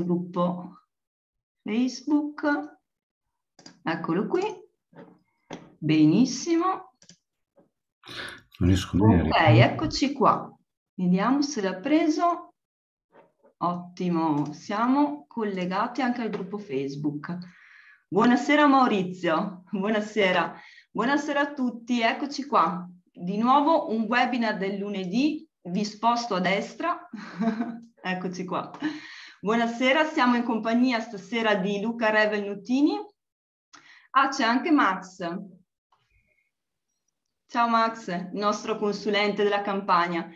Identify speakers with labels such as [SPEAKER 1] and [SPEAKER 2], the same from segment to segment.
[SPEAKER 1] nostro gruppo Facebook. Eccolo qui. Benissimo.
[SPEAKER 2] Non riesco bene. Ok, eccoci
[SPEAKER 1] qua. Vediamo se l'ha preso. Ottimo, siamo collegati anche al gruppo Facebook. Buonasera Maurizio, buonasera. Buonasera a tutti, eccoci qua. Di nuovo un webinar del lunedì, vi sposto a destra. eccoci qua. Buonasera, siamo in compagnia stasera di Luca Revel Nuttini. Ah, c'è anche Max. Ciao Max, nostro consulente della campagna.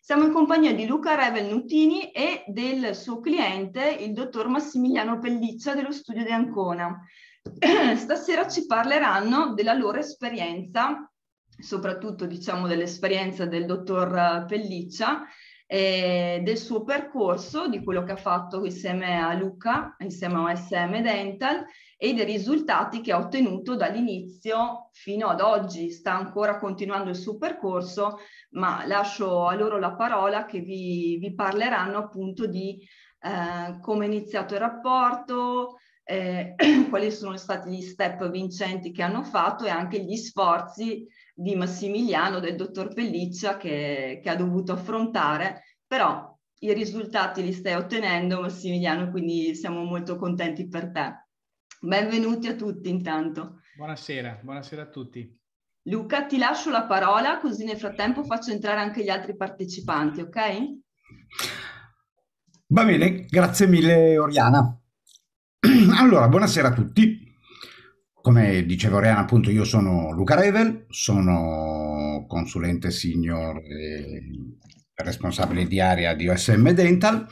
[SPEAKER 1] Siamo in compagnia di Luca Revel Nuttini e del suo cliente, il dottor Massimiliano Pelliccia dello studio di Ancona. Stasera ci parleranno della loro esperienza, soprattutto diciamo dell'esperienza del dottor Pelliccia, eh, del suo percorso, di quello che ha fatto insieme a Luca, insieme a OSM Dental e dei risultati che ha ottenuto dall'inizio fino ad oggi. Sta ancora continuando il suo percorso, ma lascio a loro la parola che vi, vi parleranno appunto di eh, come è iniziato il rapporto, eh, quali sono stati gli step vincenti che hanno fatto e anche gli sforzi di Massimiliano, del dottor Pelliccia che, che ha dovuto affrontare, però i risultati li stai ottenendo Massimiliano, quindi siamo molto contenti per te. Benvenuti a tutti intanto.
[SPEAKER 3] Buonasera, buonasera a tutti.
[SPEAKER 1] Luca, ti lascio la parola così nel frattempo faccio entrare anche gli altri partecipanti, ok?
[SPEAKER 2] Va bene, grazie mille Oriana. Allora, buonasera a tutti. Come dicevo Reana, appunto io sono Luca Revel, sono consulente senior e responsabile di area di OSM Dental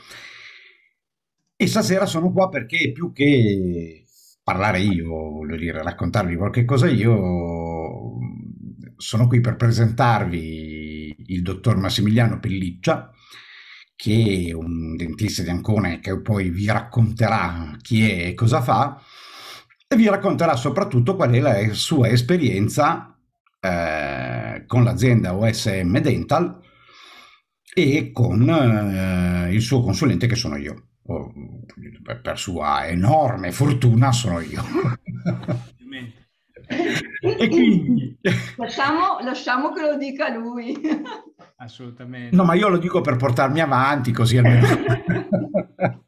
[SPEAKER 2] e stasera sono qua perché più che parlare io, voglio dire, raccontarvi qualche cosa io, sono qui per presentarvi il dottor Massimiliano Pelliccia, che è un dentista di Ancone che poi vi racconterà chi è e cosa fa, e vi racconterà soprattutto qual è la sua esperienza eh, con l'azienda OSM Dental e con eh, il suo consulente che sono io. per sua enorme fortuna sono io.
[SPEAKER 1] e quindi... Lasciamo, lasciamo, che lo dica lui.
[SPEAKER 3] Assolutamente. No, ma
[SPEAKER 2] io lo dico per portarmi avanti così almeno.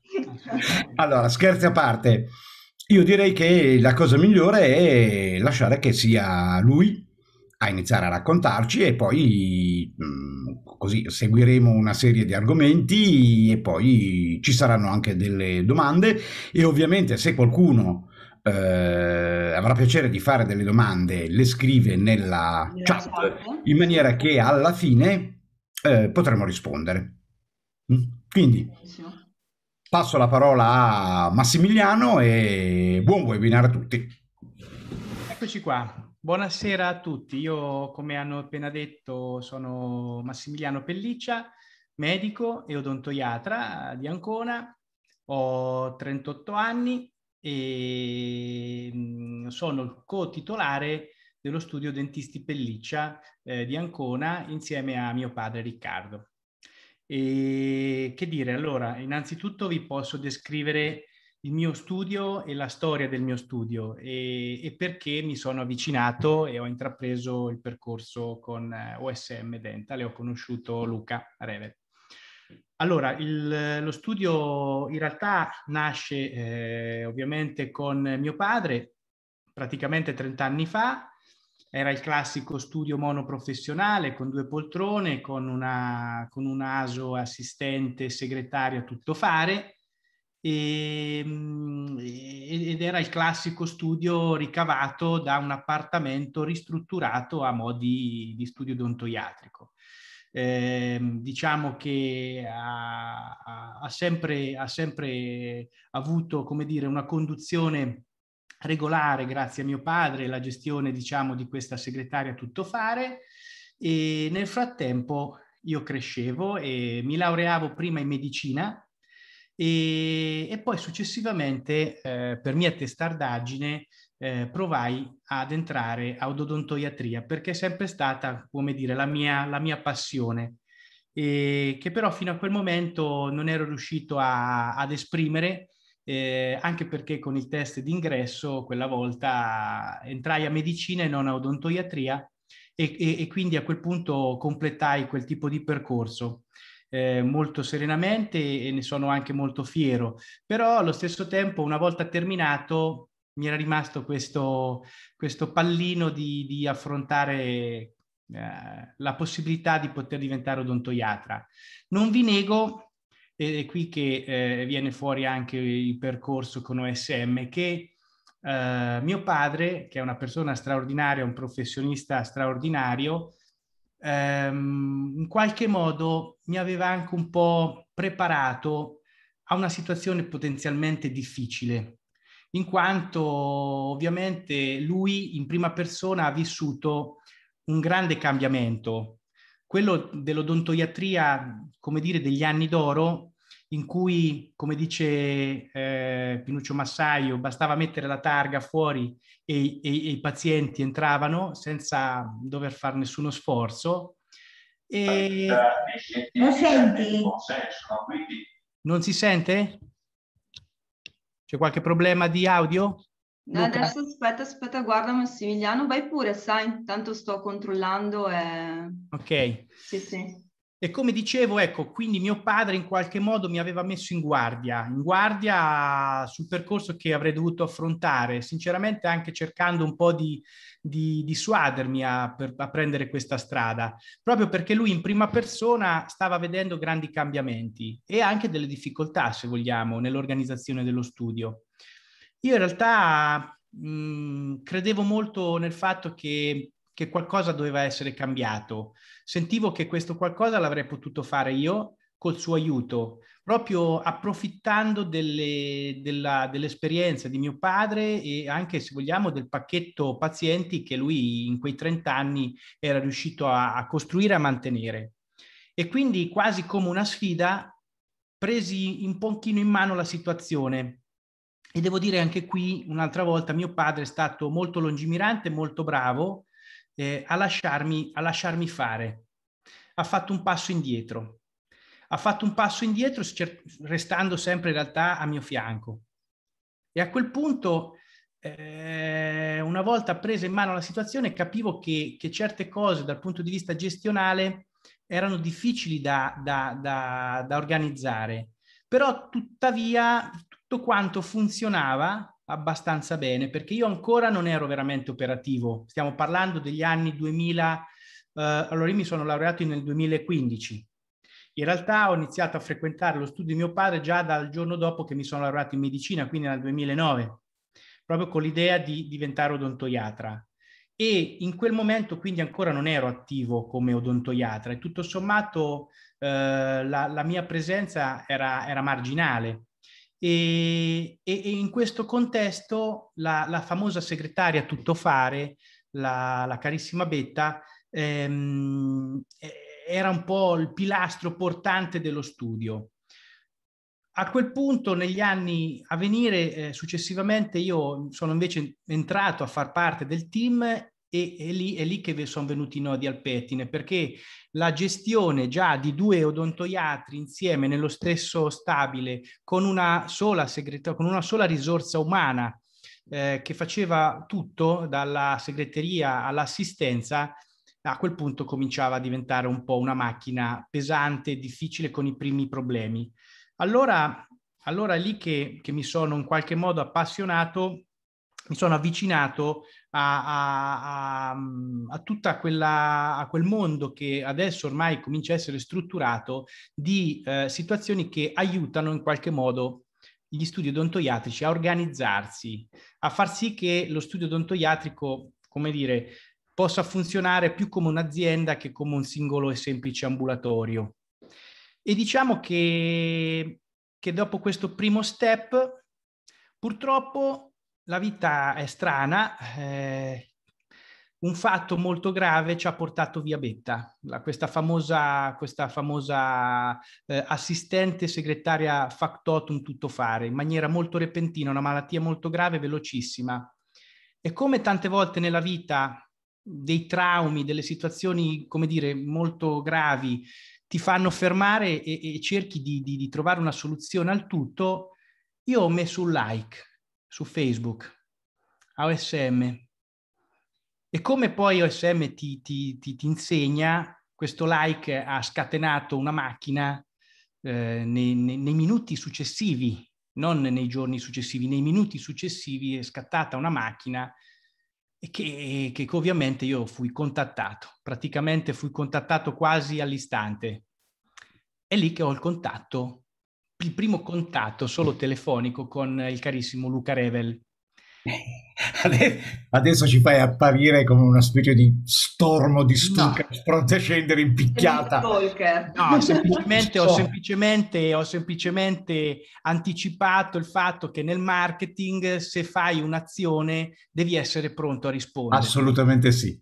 [SPEAKER 2] allora, scherzi a parte. Io direi che la cosa migliore è lasciare che sia lui a iniziare a raccontarci e poi mm, così seguiremo una serie di argomenti e poi ci saranno anche delle domande e ovviamente se qualcuno eh, avrà piacere di fare delle domande le scrive nella chat in maniera che alla fine eh, potremo rispondere. Mm? Quindi Passo la parola a Massimiliano e buon webinar a tutti.
[SPEAKER 3] Eccoci qua. Buonasera a tutti. Io, come hanno appena detto, sono Massimiliano Pelliccia, medico e odontoiatra di Ancona. Ho 38 anni e mm, sono il co-titolare dello studio Dentisti Pelliccia eh, di Ancona insieme a mio padre Riccardo. E che dire? Allora, innanzitutto vi posso descrivere il mio studio e la storia del mio studio e, e perché mi sono avvicinato e ho intrapreso il percorso con eh, OSM Dental e ho conosciuto Luca Reve. Allora, il, lo studio in realtà nasce eh, ovviamente con mio padre praticamente 30 anni fa era il classico studio monoprofessionale con due poltrone, con, una, con un ASO assistente segretario a tutto fare ehm, e, ed era il classico studio ricavato da un appartamento ristrutturato a modi di studio odontoiatrico. Eh, diciamo che ha, ha, sempre, ha sempre avuto come dire, una conduzione regolare, grazie a mio padre, la gestione diciamo di questa segretaria tutto fare. e nel frattempo io crescevo e mi laureavo prima in medicina e, e poi successivamente eh, per mia testardaggine eh, provai ad entrare a odontoiatria perché è sempre stata, come dire, la mia, la mia passione e che però fino a quel momento non ero riuscito a, ad esprimere eh, anche perché con il test d'ingresso quella volta entrai a medicina e non a odontoiatria e, e, e quindi a quel punto completai quel tipo di percorso. Eh, molto serenamente e ne sono anche molto fiero, però allo stesso tempo una volta terminato mi era rimasto questo, questo pallino di, di affrontare eh, la possibilità di poter diventare odontoiatra. Non vi nego ed è qui che eh, viene fuori anche il percorso con OSM che eh, mio padre, che è una persona straordinaria, un professionista straordinario, ehm, in qualche modo mi aveva anche un po' preparato a una situazione potenzialmente difficile, in quanto ovviamente lui in prima persona ha vissuto un grande cambiamento. Quello dell'odontoiatria, come dire, degli anni d'oro in cui, come dice eh, Pinuccio Massaio, bastava mettere la targa fuori e, e, e, i pazienti entravano senza dover fare nessuno sforzo. E... Eh,
[SPEAKER 1] non senti?
[SPEAKER 3] Non si sente? C'è qualche problema di audio?
[SPEAKER 1] No, adesso aspetta, aspetta, guarda Massimiliano, vai pure, sai, intanto sto controllando e... Ok. Sì, sì.
[SPEAKER 3] E come dicevo, ecco, quindi mio padre in qualche modo mi aveva messo in guardia, in guardia sul percorso che avrei dovuto affrontare, sinceramente anche cercando un po' di, di dissuadermi a, per, a prendere questa strada, proprio perché lui in prima persona stava vedendo grandi cambiamenti e anche delle difficoltà, se vogliamo, nell'organizzazione dello studio. Io in realtà mh, mm, credevo molto nel fatto che, che qualcosa doveva essere cambiato sentivo che questo qualcosa l'avrei potuto fare io col suo aiuto, proprio approfittando delle, della, dell'esperienza di mio padre e anche, se vogliamo, del pacchetto pazienti che lui in quei 30 anni era riuscito a, a costruire e a mantenere. E quindi quasi come una sfida presi un pochino in mano la situazione. E devo dire anche qui, un'altra volta, mio padre è stato molto lungimirante, molto bravo, eh, a, lasciarmi, a lasciarmi fare. Ha fatto un passo indietro. Ha fatto un passo indietro restando sempre in realtà a mio fianco. E a quel punto, eh, una volta presa in mano la situazione, capivo che, che certe cose dal punto di vista gestionale erano difficili da, da, da, da, organizzare, però tuttavia tutto quanto funzionava abbastanza bene, perché io ancora non ero veramente operativo. Stiamo parlando degli anni 2000, eh, allora io mi sono laureato nel 2015. In realtà ho iniziato a frequentare lo studio di mio padre già dal giorno dopo che mi sono laureato in medicina, quindi nel 2009, proprio con l'idea di diventare odontoiatra. E in quel momento quindi ancora non ero attivo come odontoiatra e tutto sommato eh, la, la, mia presenza era, era marginale e, e, e in questo contesto la, la, famosa segretaria tuttofare, la, la carissima Betta, ehm, era un po' il pilastro portante dello studio. A quel punto, negli anni a venire, eh, successivamente, io sono invece entrato a far parte del team e è lì, è lì che sono venuti i nodi al pettine, perché la gestione già di due odontoiatri insieme nello stesso stabile, con una sola, segreta- con una sola risorsa umana eh, che faceva tutto, dalla segreteria all'assistenza, a quel punto cominciava a diventare un po' una macchina pesante, difficile con i primi problemi. Allora, allora è lì che, che mi sono in qualche modo appassionato mi sono avvicinato a, a, a, a tutto quel mondo che adesso ormai comincia a essere strutturato di eh, situazioni che aiutano in qualche modo gli studi odontoiatrici a organizzarsi, a far sì che lo studio odontoiatrico, come dire, possa funzionare più come un'azienda che come un singolo e semplice ambulatorio. E diciamo che, che dopo questo primo step, purtroppo la vita è strana. Eh, un fatto molto grave ci ha portato via Betta, la, questa famosa, questa famosa eh, assistente segretaria factotum tuttofare, in maniera molto repentina, una malattia molto grave, velocissima. E come tante volte nella vita dei traumi, delle situazioni, come dire, molto gravi, ti fanno fermare e, e cerchi di, di, di trovare una soluzione al tutto, io ho messo un like su Facebook, OSM. e come poi OSM ti, ti, ti, ti, insegna, questo like ha scatenato una macchina eh, nei, nei, nei, minuti successivi, non nei giorni successivi, nei minuti successivi è scattata una macchina che, che ovviamente io fui contattato, praticamente fui contattato quasi all'istante. È lì che ho il contatto il primo contatto solo telefonico con il carissimo Luca Revel.
[SPEAKER 2] Adesso ci fai apparire come una specie di stormo di stucca no. pronto a scendere in picchiata.
[SPEAKER 1] No,
[SPEAKER 3] semplicemente, ho, semplicemente, ho semplicemente anticipato il fatto che nel marketing se fai un'azione devi essere pronto a rispondere.
[SPEAKER 2] Assolutamente sì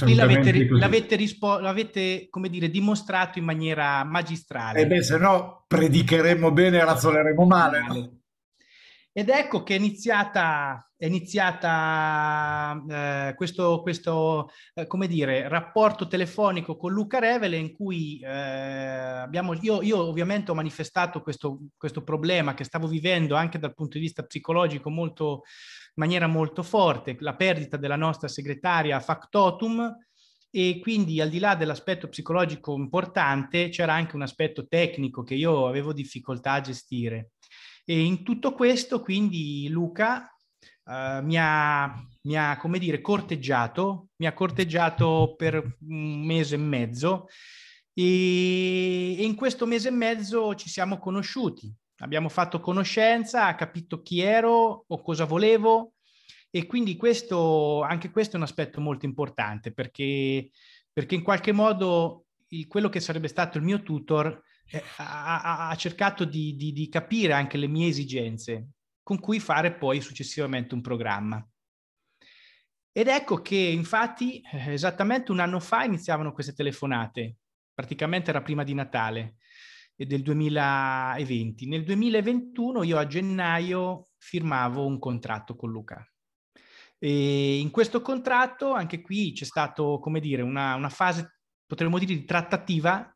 [SPEAKER 2] voi l'avete, l'avete,
[SPEAKER 3] rispo- l'avete dire, dimostrato in maniera magistrale. E eh beh, se
[SPEAKER 2] no predicheremo bene e razzoleremo male. No?
[SPEAKER 3] Ed ecco che è iniziata, è iniziata eh, questo, questo eh, come dire, rapporto telefonico con Luca Revele in cui eh, abbiamo, io, io, ovviamente ho manifestato questo, questo, problema che stavo vivendo anche dal punto di vista psicologico molto, in maniera molto forte, la perdita della nostra segretaria Factotum e quindi al di là dell'aspetto psicologico importante c'era anche un aspetto tecnico che io avevo difficoltà a gestire. E in tutto questo, quindi, Luca eh, mi, ha, mi ha, come dire, corteggiato, mi ha corteggiato per un mese e mezzo e, in questo mese e mezzo ci siamo conosciuti, abbiamo fatto conoscenza, ha capito chi ero o cosa volevo e quindi questo, anche questo è un aspetto molto importante perché, perché in qualche modo il, quello che sarebbe stato il mio tutor eh, ha, ha cercato di, di, di capire anche le mie esigenze, con cui fare poi successivamente un programma. Ed ecco che infatti eh, esattamente un anno fa iniziavano queste telefonate, praticamente era prima di Natale eh, del 2020. Nel 2021 io a gennaio firmavo un contratto con Luca. E in questo contratto anche qui c'è stato, come dire, una, una fase, potremmo dire, di trattativa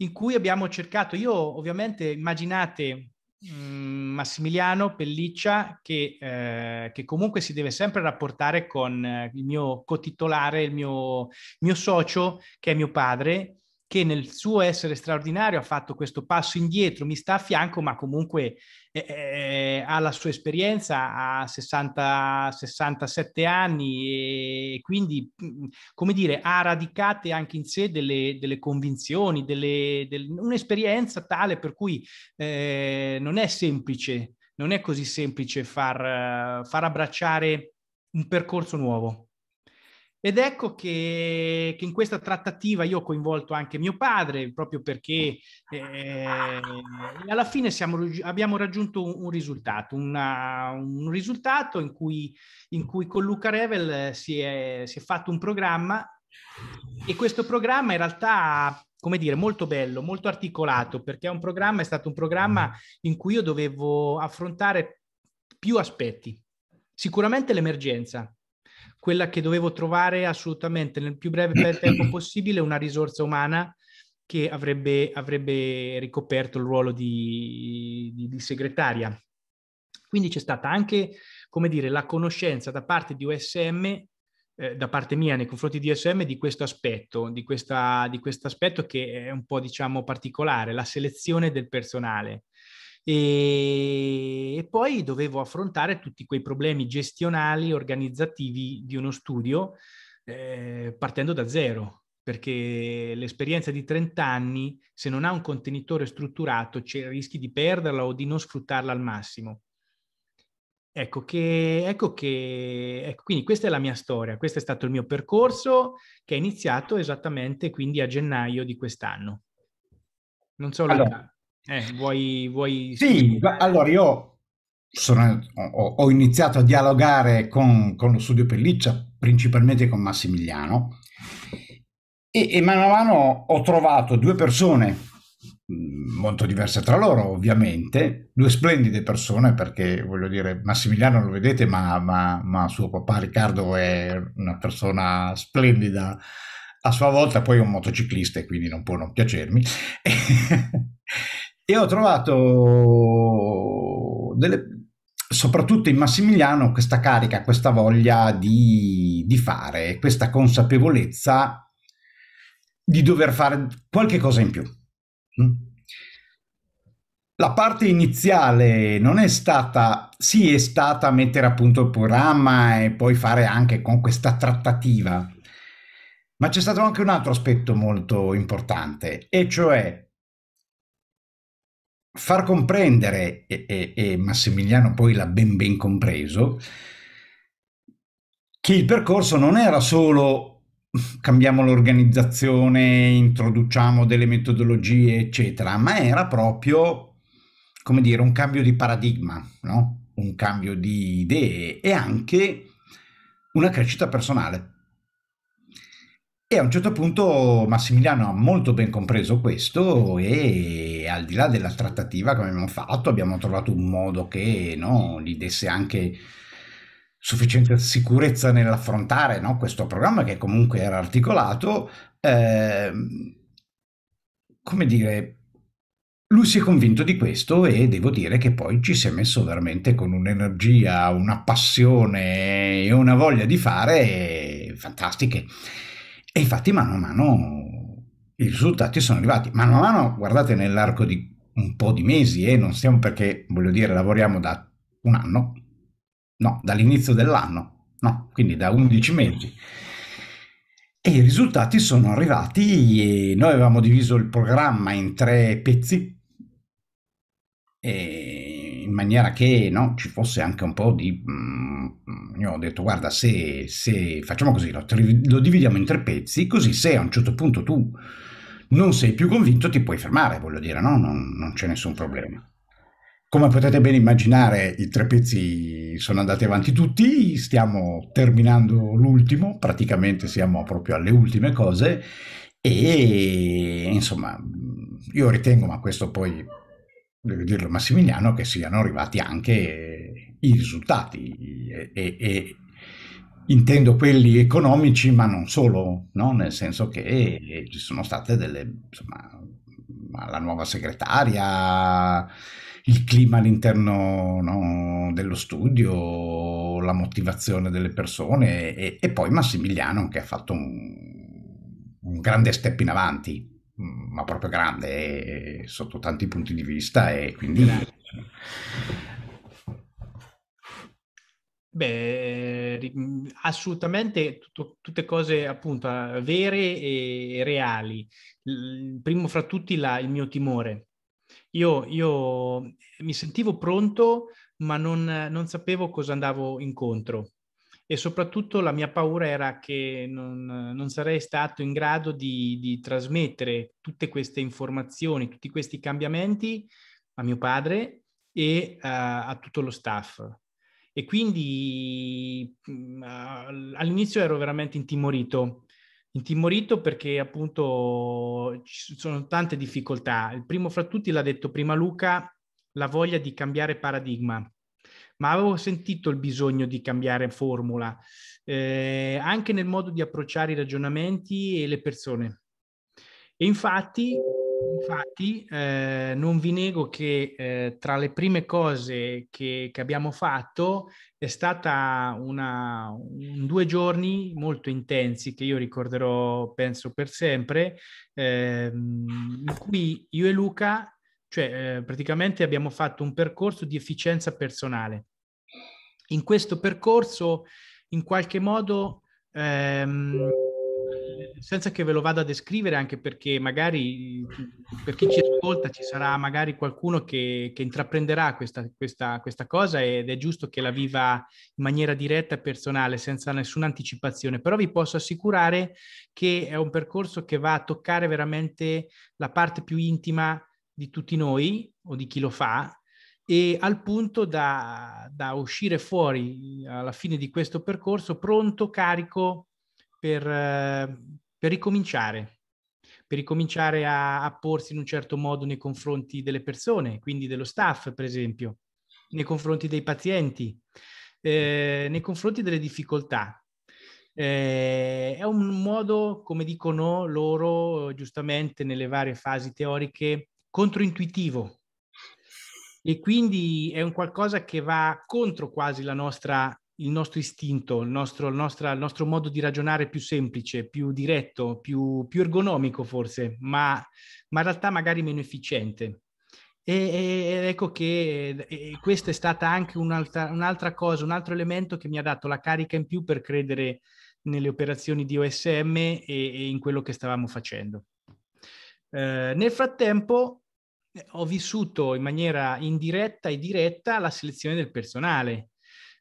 [SPEAKER 3] in cui abbiamo cercato, io ovviamente immaginate mh, mm, Massimiliano Pelliccia che, eh, che, comunque si deve sempre rapportare con eh, il mio cotitolare, il mio, mio socio che è mio padre che nel suo essere straordinario ha fatto questo passo indietro, mi sta a fianco, ma comunque eh, eh, ha la sua esperienza, ha 60, 67 anni e quindi, mm, come dire, ha radicate anche in sé delle, delle convinzioni, delle, del, un'esperienza tale per cui eh, non è semplice, non è così semplice far, far abbracciare un percorso nuovo. Ed ecco che, che, in questa trattativa io ho coinvolto anche mio padre, proprio perché eh, alla fine siamo, abbiamo raggiunto un, un risultato, una, un risultato in cui, in cui, con Luca Revel si è, si è fatto un programma e questo programma in realtà come dire, molto bello, molto articolato, perché è un programma, è stato un programma in cui io dovevo affrontare più aspetti. Sicuramente l'emergenza, quella che dovevo trovare assolutamente nel più breve tempo possibile una risorsa umana che avrebbe, avrebbe ricoperto il ruolo di, di, di segretaria. Quindi c'è stata anche, come dire, la conoscenza da parte di OSM eh, da parte mia nei confronti di OSM di questo aspetto, di, questo aspetto che è un po' diciamo particolare, la selezione del personale e, e poi dovevo affrontare tutti quei problemi gestionali, organizzativi di uno studio eh, partendo da zero, perché l'esperienza di 30 anni, se non ha un contenitore strutturato, c'è rischi di perderla o di non sfruttarla al massimo. Ecco che, ecco che, ecco, quindi questa è la mia storia, questo è stato il mio percorso che è iniziato esattamente quindi a gennaio di quest'anno. Non so allora, eh, vuoi, vuoi... Sì,
[SPEAKER 2] allora io sono, ho, ho, iniziato a dialogare con, con, lo studio Pelliccia, principalmente con Massimiliano, e, e mano a mano ho trovato due persone mm, molto diverse tra loro ovviamente, due splendide persone perché voglio dire Massimiliano lo vedete ma, ma, ma, suo papà Riccardo è una persona splendida a sua volta, poi è un motociclista e quindi non può non piacermi. e ho trovato delle, soprattutto in Massimiliano questa carica, questa voglia di, di fare, questa consapevolezza di dover fare qualche cosa in più. Mm? La parte iniziale non è stata, sì, è stata mettere a punto il programma e poi fare anche con questa trattativa, ma c'è stato anche un altro aspetto molto importante, e cioè far comprendere, e, e, e Massimiliano poi l'ha ben ben compreso, che il percorso non era solo cambiamo l'organizzazione, introduciamo delle metodologie, eccetera, ma era proprio, come dire, un cambio di paradigma, no? un cambio di idee e anche una crescita personale. E a un certo punto Massimiliano ha molto ben compreso questo e al di là della trattativa che abbiamo fatto abbiamo trovato un modo che no, gli desse anche sufficiente sicurezza nell'affrontare no, questo programma che comunque era articolato. Eh, come dire, lui si è convinto di questo e devo dire che poi ci si è messo veramente con un'energia, una passione e una voglia di fare fantastiche. E infatti mano a mano i risultati sono arrivati. Mano a mano, guardate, nell'arco di un po' di mesi, e eh, non stiamo perché, voglio dire, lavoriamo da un anno, no, dall'inizio dell'anno, no, quindi da 11 mesi. E i risultati sono arrivati, noi avevamo diviso il programma in tre pezzi, e in maniera che no, ci fosse anche un po' di... Mm, io ho detto guarda se, se facciamo così, lo, lo, dividiamo in tre pezzi, così se a un certo punto tu non sei più convinto ti puoi fermare, voglio dire, no? non, non c'è nessun problema. Come potete ben immaginare, i tre pezzi sono andati avanti tutti, stiamo terminando l'ultimo, praticamente siamo proprio alle ultime cose e insomma, io ritengo, ma questo poi deve dirlo Massimiliano, che siano arrivati anche i risultati e, e, e intendo quelli economici, ma non solo, no? nel senso che eh, ci sono state delle, insomma, la nuova segretaria, il clima all'interno no, dello studio, la motivazione delle persone e, e poi Massimiliano che ha fatto un, un grande step in avanti Mm, ma proprio grande eh, sotto tanti punti di vista e quindi...
[SPEAKER 3] Beh, eh, mm, assolutamente tutto, tutte cose appunto eh, vere e reali. primo fra tutti la, il mio timore. Io, io, mi sentivo pronto, ma non, non sapevo cosa andavo incontro e soprattutto la mia paura era che non, non sarei stato in grado di, di, trasmettere tutte queste informazioni, tutti questi cambiamenti a mio padre e uh, a tutto lo staff. E quindi uh, all'inizio ero veramente intimorito, intimorito perché appunto ci sono tante difficoltà. Il primo fra tutti l'ha detto prima Luca, la voglia di cambiare paradigma ma avevo sentito il bisogno di cambiare formula, eh, anche nel modo di approcciare i ragionamenti e le persone. E infatti, infatti eh, non vi nego che eh, tra le prime cose che, che abbiamo fatto è stata una, un, due giorni molto intensi che io ricorderò, penso, per sempre, eh, in cui io e Luca cioè, eh, praticamente abbiamo fatto un percorso di efficienza personale. In questo percorso, in qualche modo, ehm, senza che ve lo vada a descrivere, anche perché magari per chi ci ascolta ci sarà magari qualcuno che, che intraprenderà questa, questa, questa, cosa ed è giusto che la viva in maniera diretta e personale, senza nessuna anticipazione. Però vi posso assicurare che è un percorso che va a toccare veramente la parte più intima di tutti noi o di chi lo fa e al punto da, da uscire fuori eh, alla fine di questo percorso pronto, carico per, eh, per ricominciare, per ricominciare a, a porsi in un certo modo nei confronti delle persone, quindi dello staff per esempio, nei confronti dei pazienti, eh, nei confronti delle difficoltà. Eh, è un modo, come dicono loro giustamente nelle varie fasi teoriche, controintuitivo e quindi è un qualcosa che va contro quasi la nostra, il nostro istinto, il nostro, il, nostra, il nostro modo di ragionare più semplice, più diretto, più, più ergonomico forse, ma, ma in realtà magari meno efficiente. E, e, ecco che e questa è stata anche un'altra, un'altra, cosa, un altro elemento che mi ha dato la carica in più per credere nelle operazioni di OSM e, e in quello che stavamo facendo. Eh, nel frattempo eh, ho vissuto in maniera indiretta e diretta la selezione del personale.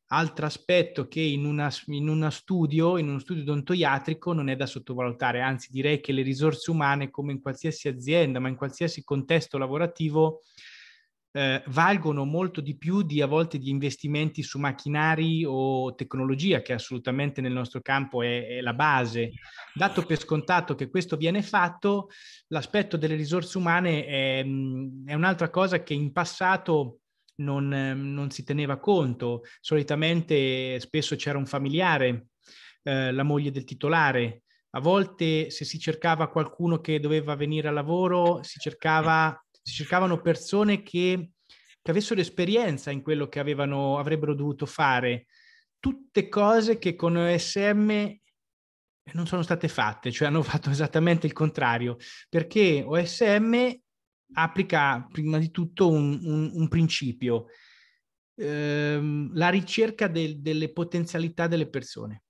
[SPEAKER 3] Altro aspetto che in, una, in, una studio, in uno studio odontoiatrico non è da sottovalutare, anzi direi che le risorse umane, come in qualsiasi azienda, ma in qualsiasi contesto lavorativo, eh, valgono molto di più di a volte di investimenti su macchinari o tecnologia, che assolutamente nel nostro campo è, è, la base. Dato per scontato che questo viene fatto, l'aspetto delle risorse umane è, è un'altra cosa che in passato non, non, si teneva conto. Solitamente spesso c'era un familiare, eh, la moglie del titolare. A volte se si cercava qualcuno che doveva venire a lavoro, si cercava si cercavano persone che, che avessero esperienza in quello che avevano, avrebbero dovuto fare. Tutte cose che con OSM non sono state fatte, cioè hanno fatto esattamente il contrario, perché OSM applica prima di tutto un, un, un principio, ehm, la ricerca del, delle potenzialità delle persone.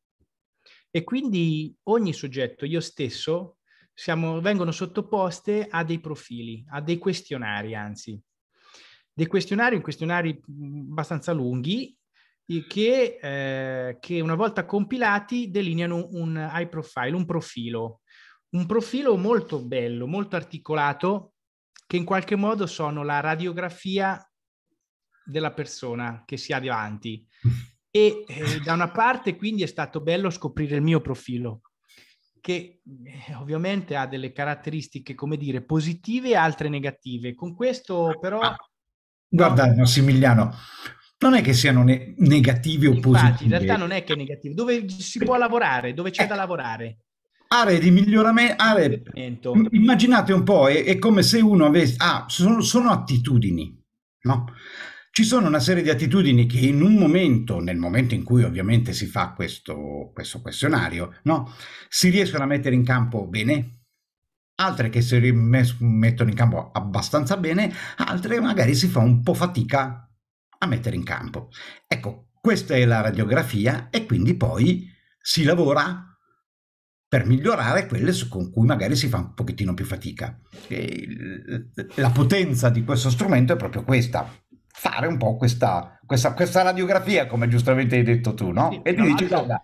[SPEAKER 3] E quindi ogni soggetto, io stesso, siamo, vengono sottoposte a dei profili, a dei questionari anzi. Dei questionari, questionari mm, abbastanza lunghi che, eh, che, una volta compilati delineano un high profile, un profilo. Un profilo molto bello, molto articolato, che in qualche modo sono la radiografia della persona che si ha davanti. E eh, da una parte quindi è stato bello scoprire il mio profilo, che eh, ovviamente ha delle caratteristiche, come dire, positive e altre negative. Con questo però... Ah,
[SPEAKER 2] guarda Massimiliano, non è che siano ne- negative o Infatti, positivi. In realtà non
[SPEAKER 3] è che è negativo, dove si può lavorare, dove c'è eh, da lavorare. Aree di miglioramento,
[SPEAKER 2] aree... immaginate un po', è, è come se uno avesse... Ah, sono, sono attitudini, no? Ci sono una serie di attitudini che in un momento, nel momento in cui ovviamente si fa questo, questo questionario, no? si riescono a mettere in campo bene, altre che si mettono in campo abbastanza bene, altre magari si fa un po' fatica a mettere in campo. Ecco, questa è la radiografia e quindi poi si lavora per migliorare quelle su, con cui magari si fa un pochettino più fatica. E la potenza di questo strumento è proprio questa fare un po' questa, questa, questa radiografia, come giustamente hai detto tu, no? Sì, e ti dici, guarda...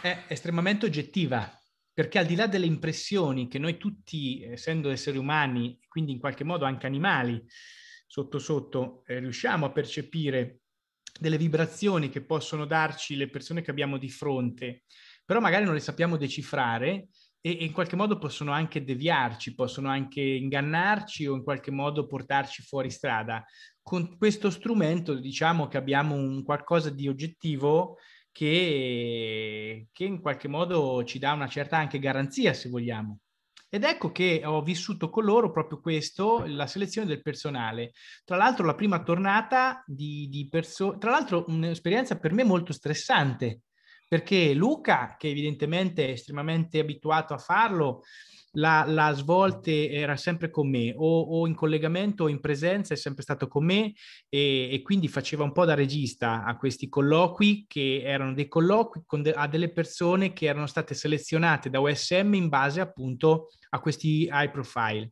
[SPEAKER 3] È estremamente oggettiva, perché al di là delle impressioni che noi tutti, essendo esseri umani, quindi in qualche modo anche animali, sotto sotto eh, riusciamo a percepire delle vibrazioni che possono darci le persone che abbiamo di fronte, però magari non le sappiamo decifrare e in qualche modo possono anche deviarci, possono anche ingannarci o in qualche modo portarci fuori strada con questo strumento diciamo che abbiamo un qualcosa di oggettivo che, che in qualche modo ci dà una certa anche garanzia, se vogliamo. Ed ecco che ho vissuto con loro proprio questo, la selezione del personale. Tra l'altro la prima tornata di, di persone, tra l'altro un'esperienza per me molto stressante, perché Luca, che evidentemente è estremamente abituato a farlo, la, la svolte era sempre con me, o, o, in collegamento o in presenza, è sempre stato con me e, e, quindi faceva un po' da regista a questi colloqui che erano dei colloqui de, a delle persone che erano state selezionate da OSM in base appunto a questi high profile.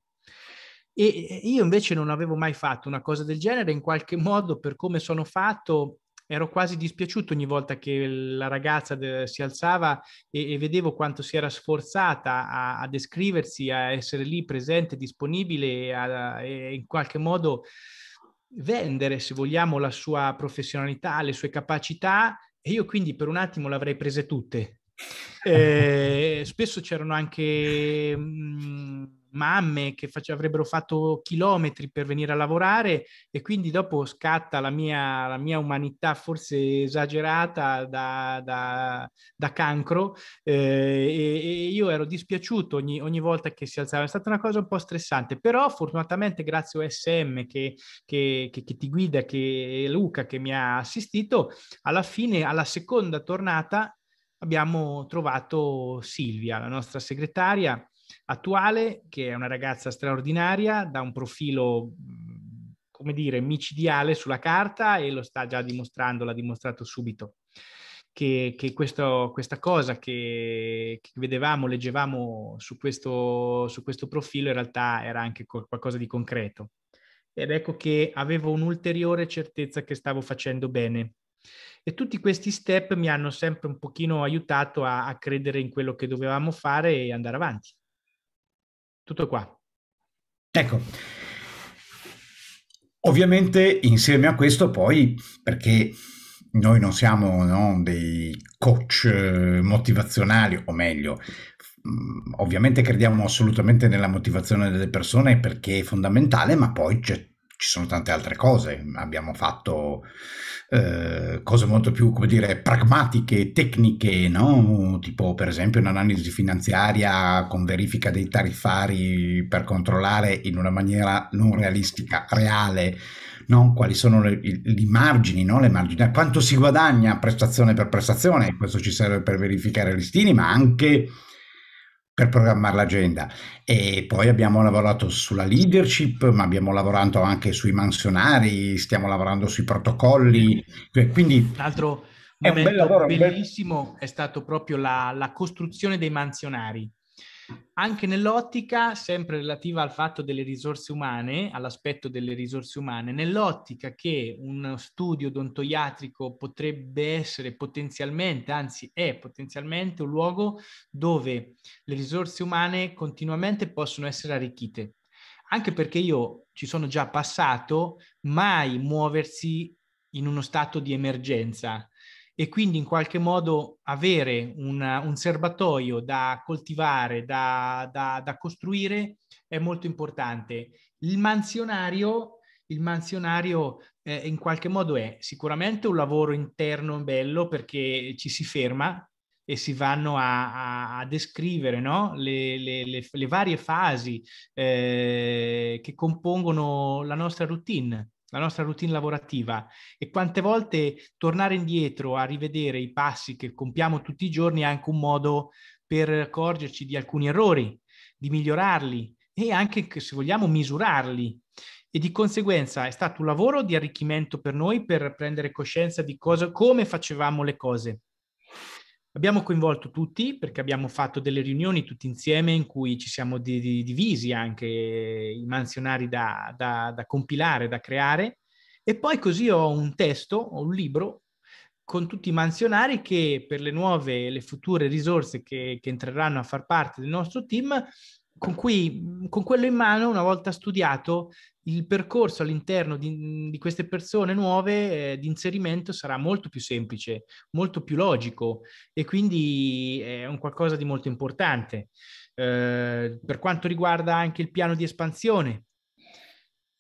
[SPEAKER 3] E io invece non avevo mai fatto una cosa del genere, in qualche modo per come sono fatto ero quasi dispiaciuto ogni volta che la ragazza de- si alzava e-, e-, vedevo quanto si era sforzata a- ad escriversi, a essere lì presente, disponibile a- e in qualche modo vendere, se vogliamo, la sua professionalità, le sue capacità e io quindi per un attimo l'avrei prese tutte. Eh, spesso c'erano anche... Mh, mm, mamme che face- avrebbero fatto chilometri per venire a lavorare e quindi dopo scatta la mia, la mia umanità forse esagerata da, da, da cancro eh, e, e, io ero dispiaciuto ogni, ogni, volta che si alzava, è stata una cosa un po' stressante, però fortunatamente grazie a SM che, che, che, che ti guida, che Luca che mi ha assistito, alla fine, alla seconda tornata abbiamo trovato Silvia, la nostra segretaria, attuale, che è una ragazza straordinaria, da un profilo, mhmm, come dire, micidiale sulla carta e lo sta già dimostrando, l'ha dimostrato subito. Che, che questo, questa cosa che, che, vedevamo, leggevamo su questo, su questo profilo in realtà era anche qualcosa di concreto. Ed ecco che avevo un'ulteriore certezza che stavo facendo bene, e tutti questi step mi hanno sempre un pochino aiutato a, a, credere in quello che dovevamo fare e andare avanti. Tutto qua. Ecco.
[SPEAKER 2] Ovviamente insieme a questo poi, perché noi non siamo no, dei coach eh, motivazionali, o meglio, mm, ovviamente crediamo assolutamente nella motivazione delle persone perché è fondamentale, ma poi c'è ci sono tante altre cose, abbiamo fatto eh, cose molto più, come dire, pragmatiche, tecniche, no? tipo per esempio un'analisi finanziaria con verifica dei tariffari per controllare in una maniera non realistica, reale, no? quali sono le, i, i margini, no? le margini, quanto si guadagna prestazione per prestazione, questo ci serve per verificare i listini, ma anche per programmare l'agenda e poi abbiamo lavorato sulla leadership, ma abbiamo lavorato anche sui mansionari, stiamo lavorando sui protocolli, cioè, quindi...
[SPEAKER 3] L'altro è un bel lavoro, bellissimo bel... è stato proprio la, la costruzione dei mansionari. Anche nell'ottica, sempre relativa al fatto delle risorse umane, all'aspetto delle risorse umane, nell'ottica che uno studio odontoiatrico potrebbe essere potenzialmente, anzi è potenzialmente un luogo dove le risorse umane continuamente possono essere arricchite. Anche perché io ci sono già passato, mai muoversi in uno stato di emergenza, e quindi in qualche modo avere una, un serbatoio da coltivare, da, da, da, costruire è molto importante. Il mansionario, il mansionario eh, in qualche modo è sicuramente un lavoro interno bello perché ci si ferma e si vanno a, a, a descrivere no? le, le, le, le, varie fasi eh, che compongono la nostra routine la nostra routine lavorativa e quante volte tornare indietro a rivedere i passi che compiamo tutti i giorni è anche un modo per accorgerci di alcuni errori, di migliorarli e anche, se vogliamo, misurarli. E di conseguenza è stato un lavoro di arricchimento per noi per prendere coscienza di cosa, come facevamo le cose. Abbiamo coinvolto tutti perché abbiamo fatto delle riunioni tutti insieme in cui ci siamo di, di, divisi anche eh, i mansionari da, da, da, compilare, da creare e poi così ho un testo, ho un libro con tutti i mansionari che per le nuove e le future risorse che, che entreranno a far parte del nostro team con, cui, con quello in mano, una volta studiato, il percorso all'interno di, di queste persone nuove eh, di inserimento sarà molto più semplice, molto più logico e quindi è un qualcosa di molto importante. Eh, per quanto riguarda anche il piano di espansione,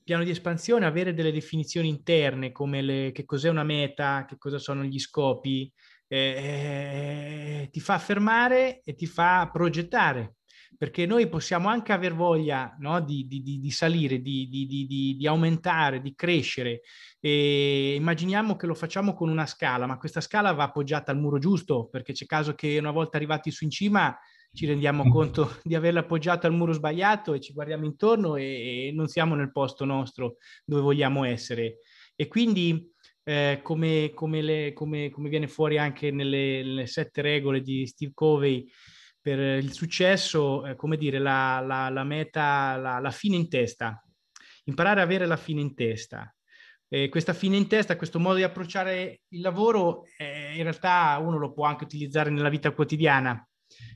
[SPEAKER 3] piano di espansione, avere delle definizioni interne come le, che cos'è una meta, che cosa sono gli scopi, eh, eh ti fa affermare e ti fa progettare perché noi possiamo anche aver voglia no, di, di, di, di, salire, di, aumentare, di crescere. E immaginiamo che lo facciamo con una scala, ma questa scala va appoggiata al muro giusto, perché c'è caso che una volta arrivati su in cima ci rendiamo mm. conto di averla appoggiata al muro sbagliato e ci guardiamo intorno e, e non siamo nel posto nostro dove vogliamo essere. E quindi eh, come, come, le, come, come, viene fuori anche nelle, nelle sette regole di Steve Covey, per il successo, eh, come dire, la, la, la meta, la, la, fine in testa, imparare ad avere la fine in testa. E questa fine in testa, questo modo di approcciare il lavoro, eh, in realtà uno lo può anche utilizzare nella vita quotidiana,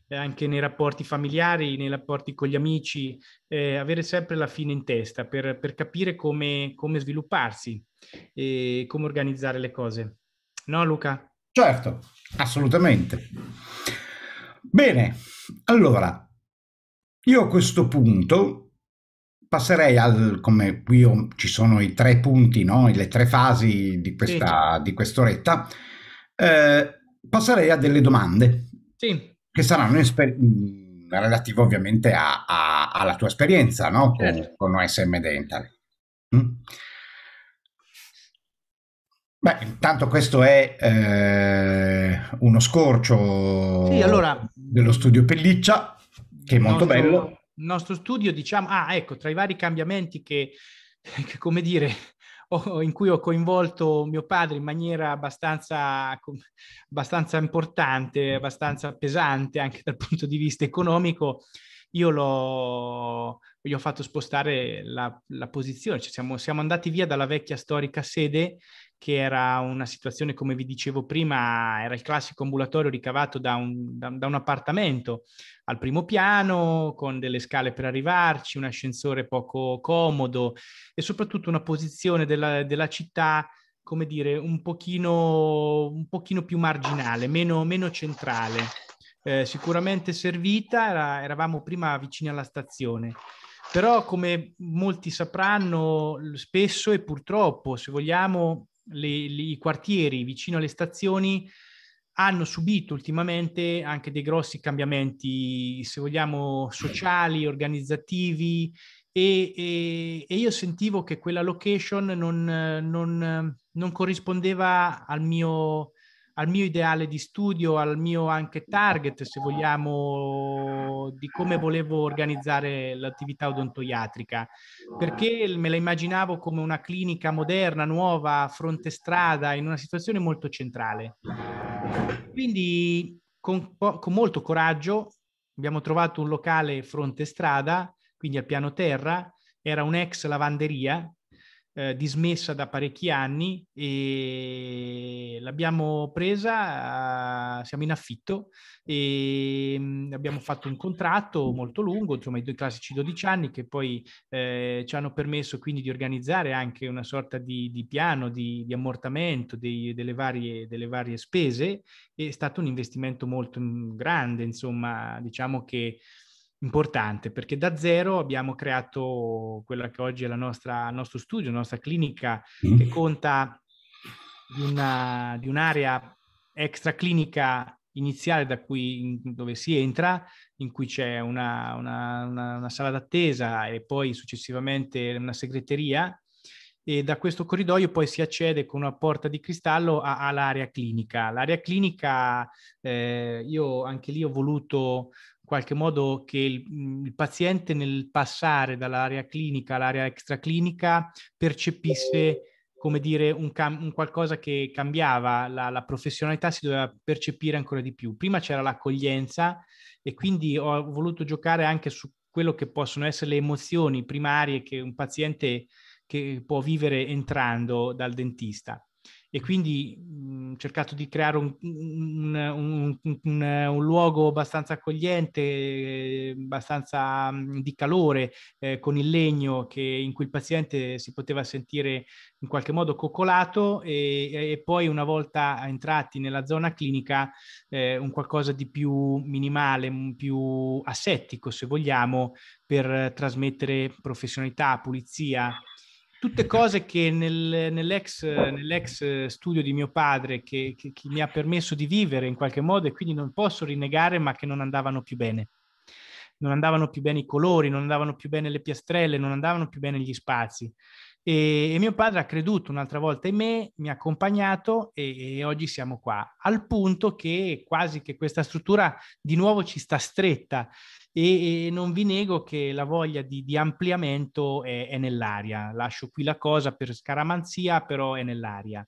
[SPEAKER 3] eh, anche nei rapporti familiari, nei rapporti con gli amici, eh, avere sempre la fine in testa per, per capire come, come svilupparsi e come organizzare le cose. No, Luca?
[SPEAKER 2] Certo, assolutamente. Bene, eh. allora, io a questo punto passerei al, come qui ci sono i tre punti, no? le tre fasi di, questa, sì. di quest'oretta, eh, passerei a delle domande sì. che saranno esper- mm, relative ovviamente a, a, alla tua esperienza no? certo. con, con OSM Dental. Mm? Beh, intanto questo è eh, uno scorcio sì, allora, dello studio Pelliccia, che è molto nostro, bello.
[SPEAKER 3] Il nostro studio, diciamo, ah ecco, tra i vari cambiamenti che, che come dire, ho, in cui ho coinvolto mio padre in maniera abbastanza, abbastanza importante, abbastanza pesante anche dal punto di vista economico, io l'ho, gli ho fatto spostare la, la posizione, cioè siamo, siamo, andati via dalla vecchia storica sede che era una situazione, come vi dicevo prima, era il classico ambulatorio ricavato da un, da, da un, appartamento al primo piano, con delle scale per arrivarci, un ascensore poco comodo e soprattutto una posizione della, della città, come dire, un pochino, un pochino più marginale, meno, meno centrale. Eh, sicuramente servita, era, eravamo prima vicini alla stazione però come molti sapranno spesso e purtroppo se vogliamo le, le, i quartieri vicino alle stazioni hanno subito ultimamente anche dei grossi cambiamenti, se vogliamo, sociali, organizzativi e, e, e io sentivo che quella location non, non, non corrispondeva al mio, al mio ideale di studio, al mio anche target, se vogliamo, di come volevo organizzare l'attività odontoiatrica, perché me la immaginavo come una clinica moderna, nuova, fronte strada, in una situazione molto centrale. Quindi con, con molto coraggio abbiamo trovato un locale fronte strada, quindi al piano terra, era un'ex lavanderia eh, dismessa da parecchi anni e l'abbiamo presa, eh, siamo in affitto e mm, abbiamo fatto un contratto molto lungo, insomma i due classici 12 anni che poi eh, ci hanno permesso quindi di organizzare anche una sorta di, di piano di, di ammortamento dei, delle, varie, delle, varie, spese. È stato un investimento molto mm, grande, insomma diciamo che importante perché da zero abbiamo creato quella che oggi è la nostra, il nostro studio, la nostra clinica che mm-hmm. conta di, una, di un'area extra clinica iniziale da cui, in, dove si entra, in cui c'è una, una, una sala d'attesa e poi successivamente una segreteria e da questo corridoio poi si accede con una porta di cristallo all'area clinica. L'area clinica, eh, io anche lì ho voluto qualche modo che il, mm, il paziente nel passare dall'area clinica all'area extraclinica percepisse come dire, un, cam- un qualcosa che cambiava, la, la, professionalità si doveva percepire ancora di più. Prima c'era l'accoglienza e quindi ho voluto giocare anche su quello che possono essere le emozioni primarie che un paziente che può vivere entrando dal dentista e quindi mh, mhmm, cercato di creare un, un, un, un, luogo abbastanza accogliente, abbastanza mhmm, di calore, eh, con il legno che, in cui il paziente si poteva sentire in qualche modo coccolato e, e poi una volta entrati nella zona clinica eh, un qualcosa di più minimale, più assettico se vogliamo, per trasmettere professionalità, pulizia, tutte cose che nel, nell'ex, nell'ex, studio di mio padre che, che, che, mi ha permesso di vivere in qualche modo e quindi non posso rinnegare, ma che non andavano più bene. Non andavano più bene i colori, non andavano più bene le piastrelle, non andavano più bene gli spazi. E, e, mio padre ha creduto un'altra volta in me, mi ha accompagnato e, e, oggi siamo qua, al punto che quasi che questa struttura di nuovo ci sta stretta e, e non vi nego che la voglia di, di ampliamento è, è, nell'aria. Lascio qui la cosa per scaramanzia, però è nell'aria.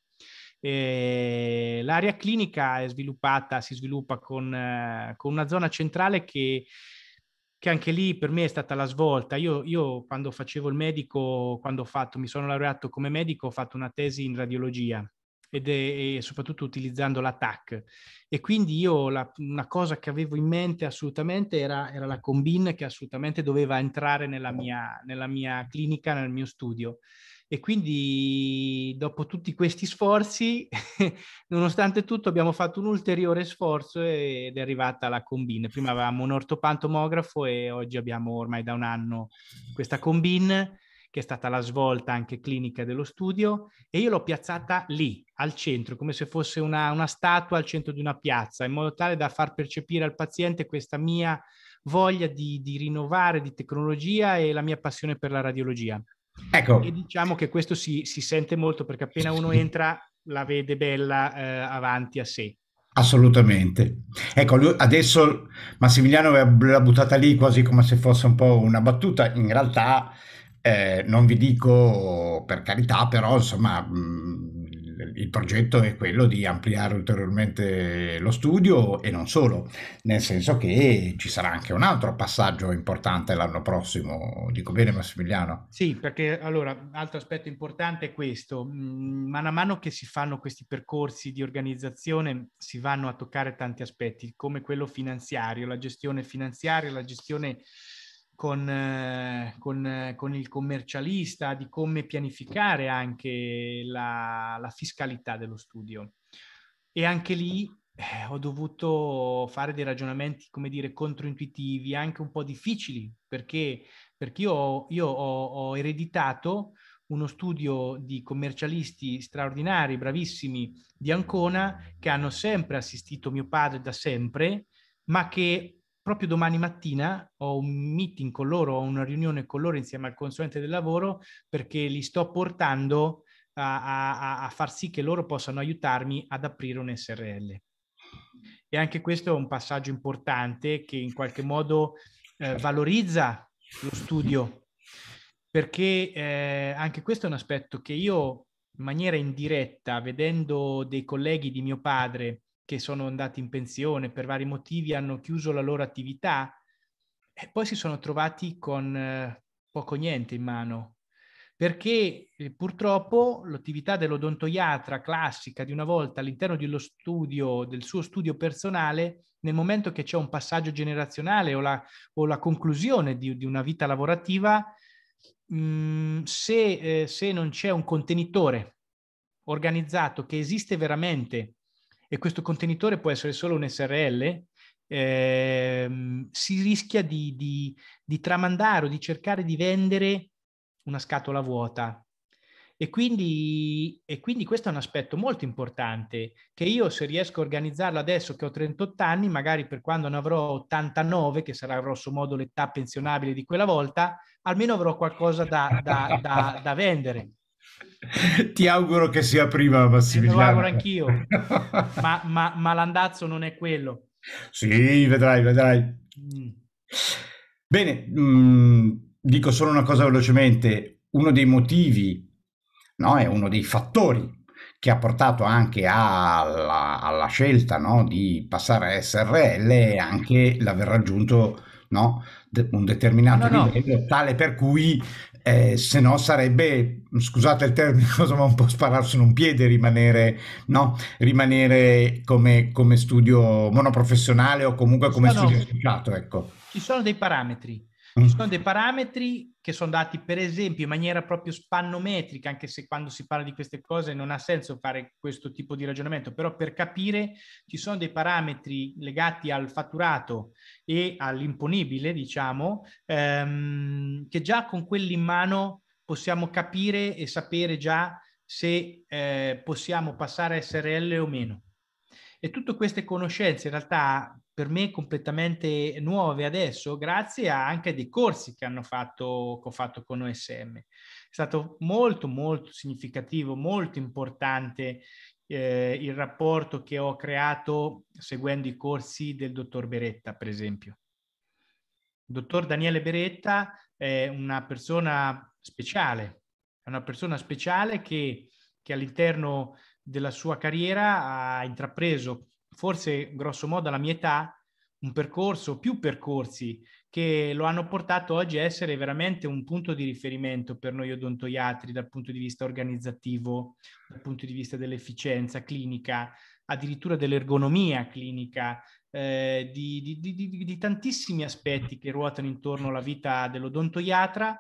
[SPEAKER 3] l'area clinica è sviluppata, si sviluppa con, eh, con una zona centrale che che anche lì per me è stata la svolta. Io, io, quando facevo il medico, quando ho fatto, mi sono laureato come medico, ho fatto una tesi in radiologia ed è, è soprattutto utilizzando la TAC. E quindi io la, una cosa che avevo in mente assolutamente era, era la combin che assolutamente doveva entrare nella mia, nella mia clinica, nel mio studio. E quindi dopo tutti questi sforzi, nonostante tutto, abbiamo fatto un ulteriore sforzo ed è arrivata la Combin. Prima avevamo un ortopantomografo e oggi abbiamo ormai da un anno questa Combin che è stata la svolta anche clinica dello studio, e io l'ho piazzata lì, al centro, come se fosse una, una statua al centro di una piazza, in modo tale da far percepire al paziente questa mia voglia di, di rinnovare, di tecnologia e la mia passione per la radiologia. Ecco. E diciamo che questo si, si sente molto perché appena uno entra la vede bella eh, avanti a sé.
[SPEAKER 2] Assolutamente. Ecco, lui, adesso Massimiliano l'ha buttata lì quasi come se fosse un po' una battuta, in realtà eh, non vi dico per carità, però insomma mh, mm, il progetto è quello di ampliare ulteriormente lo studio e non solo, nel senso che ci sarà anche un altro passaggio importante l'anno prossimo, dico bene Massimiliano?
[SPEAKER 3] Sì, perché allora, altro aspetto importante è questo, mm, man mano che si fanno questi percorsi di organizzazione si vanno a toccare tanti aspetti, come quello finanziario, la gestione finanziaria, la gestione con, eh, con, eh, con, il commercialista, di come pianificare anche la, la fiscalità dello studio. E anche lì eh, ho dovuto fare dei ragionamenti, come dire, controintuitivi, anche un po' difficili, perché, perché io, io ho, ho, ereditato uno studio di commercialisti straordinari, bravissimi di Ancona, che hanno sempre assistito mio padre da sempre, ma che proprio domani mattina ho un meeting con loro, ho una riunione con loro insieme al consulente del lavoro perché li sto portando a, a, a far sì che loro possano aiutarmi ad aprire un SRL. E anche questo è un passaggio importante che in qualche modo eh, valorizza lo studio, perché eh, anche questo è un aspetto che io in maniera indiretta, vedendo dei colleghi di mio padre che sono andati in pensione per vari motivi, hanno chiuso la loro attività e poi si sono trovati con eh, poco niente in mano, perché eh, purtroppo l'attività dell'odontoiatra classica di una volta all'interno dello studio, del suo studio personale, nel momento che c'è un passaggio generazionale o la, o la conclusione di, di, una vita lavorativa, mh, mm, se, eh, se non c'è un contenitore organizzato che esiste veramente e questo contenitore può essere solo un SRL, ehm, si rischia di, di, di tramandare o di cercare di vendere una scatola vuota. E quindi, e quindi, questo è un aspetto molto importante che io se riesco a organizzarlo adesso che ho 38 anni, magari per quando ne avrò 89, che sarà grosso modo l'età pensionabile di quella volta, almeno avrò qualcosa da, da, da, da vendere.
[SPEAKER 2] Ti auguro che sia prima Massimiliano. Lo auguro
[SPEAKER 3] anch'io, ma, ma, ma, l'andazzo non è quello.
[SPEAKER 2] Sì, vedrai, vedrai. Mm. Bene, mh, mm, dico solo una cosa velocemente. Uno dei motivi, no, è uno dei fattori che ha portato anche alla, alla scelta no, di passare a SRL è anche l'aver raggiunto no, un determinato no, livello tale per cui eh, se no sarebbe, scusate il termine, cosa ma un po' spararsi in un piede rimanere, no? rimanere come, come, studio monoprofessionale o comunque come no, studio associato. Ecco.
[SPEAKER 3] Ci sono dei parametri, ci mm. sono dei parametri che sono dati per esempio in maniera proprio spannometrica, anche se quando si parla di queste cose non ha senso fare questo tipo di ragionamento, però per capire ci sono dei parametri legati al fatturato e all'imponibile, diciamo, ehm, che già con quelli in mano possiamo capire e sapere già se eh, possiamo passare a SRL o meno. E tutte queste conoscenze in realtà per me completamente nuove adesso, grazie anche a dei corsi che hanno fatto, che ho fatto con OSM. È stato molto, molto significativo, molto importante eh, il rapporto che ho creato seguendo i corsi del dottor Beretta, per esempio. Il dottor Daniele Beretta è una persona speciale, è una persona speciale che, che all'interno della sua carriera ha intrapreso forse grosso modo alla mia età, un percorso, più percorsi che lo hanno portato oggi a essere veramente un punto di riferimento per noi odontoiatri dal punto di vista organizzativo, dal punto di vista dell'efficienza clinica, addirittura dell'ergonomia clinica, eh, di, di, di, di, tantissimi aspetti che ruotano intorno alla vita dell'odontoiatra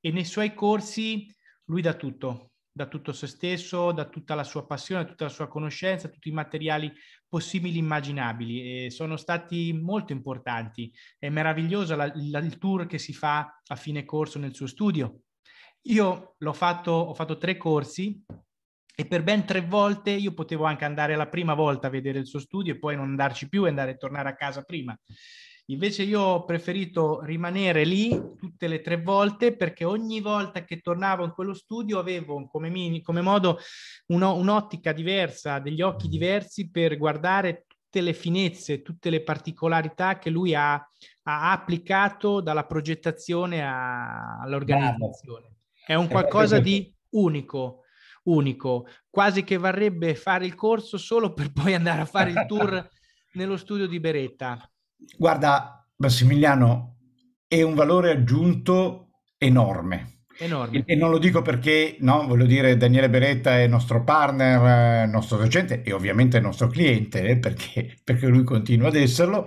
[SPEAKER 3] e nei suoi corsi lui dà tutto, da tutto se stesso, da tutta la sua passione, tutta la sua conoscenza, tutti i materiali possibili immaginabili. E sono stati molto importanti. È meraviglioso la, la, il tour che si fa a fine corso nel suo studio. Io l'ho fatto, ho fatto tre corsi e per ben tre volte io potevo anche andare la prima volta a vedere il suo studio e poi non andarci più e andare a tornare a casa prima. Invece io ho preferito rimanere lì tutte le tre volte perché ogni volta che tornavo in quello studio avevo come, mini, come modo uno, un'ottica diversa, degli occhi diversi per guardare tutte le finezze, tutte le particolarità che lui ha, ha applicato dalla progettazione a, all'organizzazione. È un qualcosa eh, di eh, eh. unico, unico, quasi che varrebbe fare il corso solo per poi andare a fare il tour nello studio di Beretta.
[SPEAKER 2] Guarda, Massimiliano, è un valore aggiunto enorme. Enorme. E non lo dico perché, no, voglio dire, Daniele Beretta è nostro partner, eh, nostro docente e ovviamente nostro cliente, eh, perché, perché lui continua ad esserlo,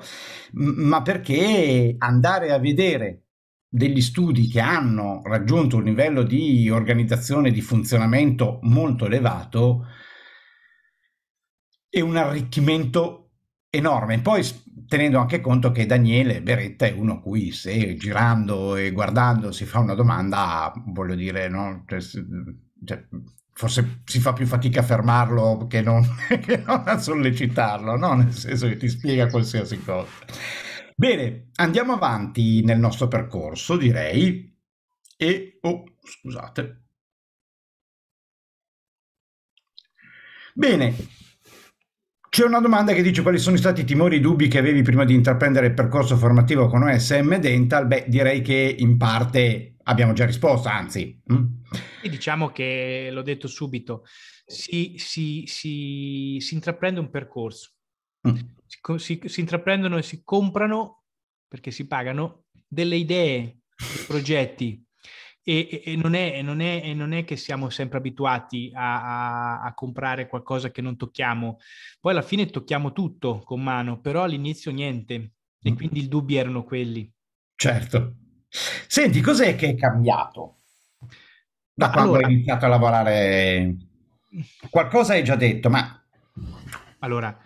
[SPEAKER 2] ma perché andare a vedere degli studi che hanno raggiunto un livello di organizzazione, di funzionamento molto elevato, è un arricchimento enorme. Poi tenendo anche conto che Daniele Beretta è uno cui se girando e guardando si fa una domanda, voglio dire, no? Cioè, cioè, forse si fa più fatica a fermarlo che non, che non a sollecitarlo, no? nel senso che ti spiega qualsiasi cosa. Bene, andiamo avanti nel nostro percorso, direi. E, oh, scusate. Bene, c'è una domanda che dice quali sono stati i timori e i dubbi che avevi prima di intraprendere il percorso formativo con OSM Dental? Beh, direi che in parte abbiamo già risposto, anzi. Mm.
[SPEAKER 3] E diciamo che, l'ho detto subito, si, si, si, si intraprende un percorso, mm. si, intraprendono e si comprano, perché si pagano, delle idee, dei progetti, e, e, non è, non è, e, non è, che siamo sempre abituati a, a, a, comprare qualcosa che non tocchiamo. Poi alla fine tocchiamo tutto con mano, però all'inizio niente. E mm. quindi i dubbi erano quelli. Certo. Senti, cos'è che è cambiato
[SPEAKER 2] da quando allora, hai iniziato a lavorare? Qualcosa hai già detto, ma...
[SPEAKER 3] Allora,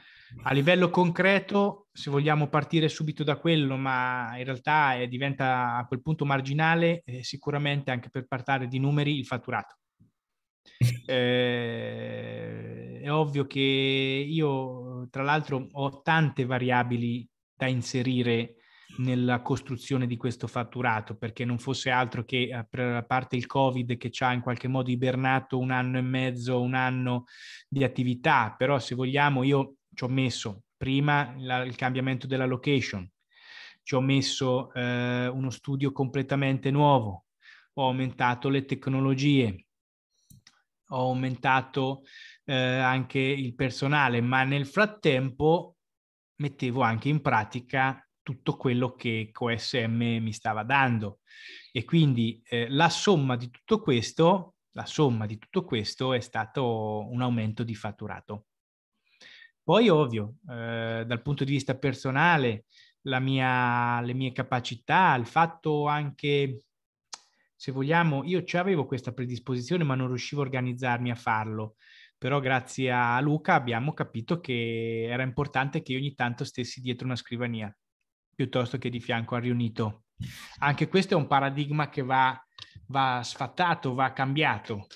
[SPEAKER 3] a livello concreto se vogliamo partire subito da quello, ma in realtà è, eh, diventa a quel punto marginale, eh, sicuramente anche per parlare di numeri, il fatturato. Eh, è ovvio che io, tra l'altro, ho tante variabili da inserire nella costruzione di questo fatturato, perché non fosse altro che, eh, a parte il Covid che ci ha in qualche modo ibernato un anno e mezzo, un anno di attività, però se vogliamo io ci ho messo Prima la, il cambiamento della location, ci ho messo eh, uno studio completamente nuovo, ho aumentato le tecnologie, ho aumentato eh, anche il personale, ma nel frattempo mettevo anche in pratica tutto quello che QSM mi stava dando. E quindi eh, la somma di tutto questo, la somma di tutto questo è stato un aumento di fatturato. Poi ovvio, eh, dal punto di vista personale, mia, le mie capacità, il fatto anche, se vogliamo, io avevo questa predisposizione ma non riuscivo a organizzarmi a farlo però grazie a Luca abbiamo capito che era importante che io ogni tanto stessi dietro una scrivania piuttosto che di fianco al riunito. Anche questo è un paradigma che va, va sfattato, va cambiato.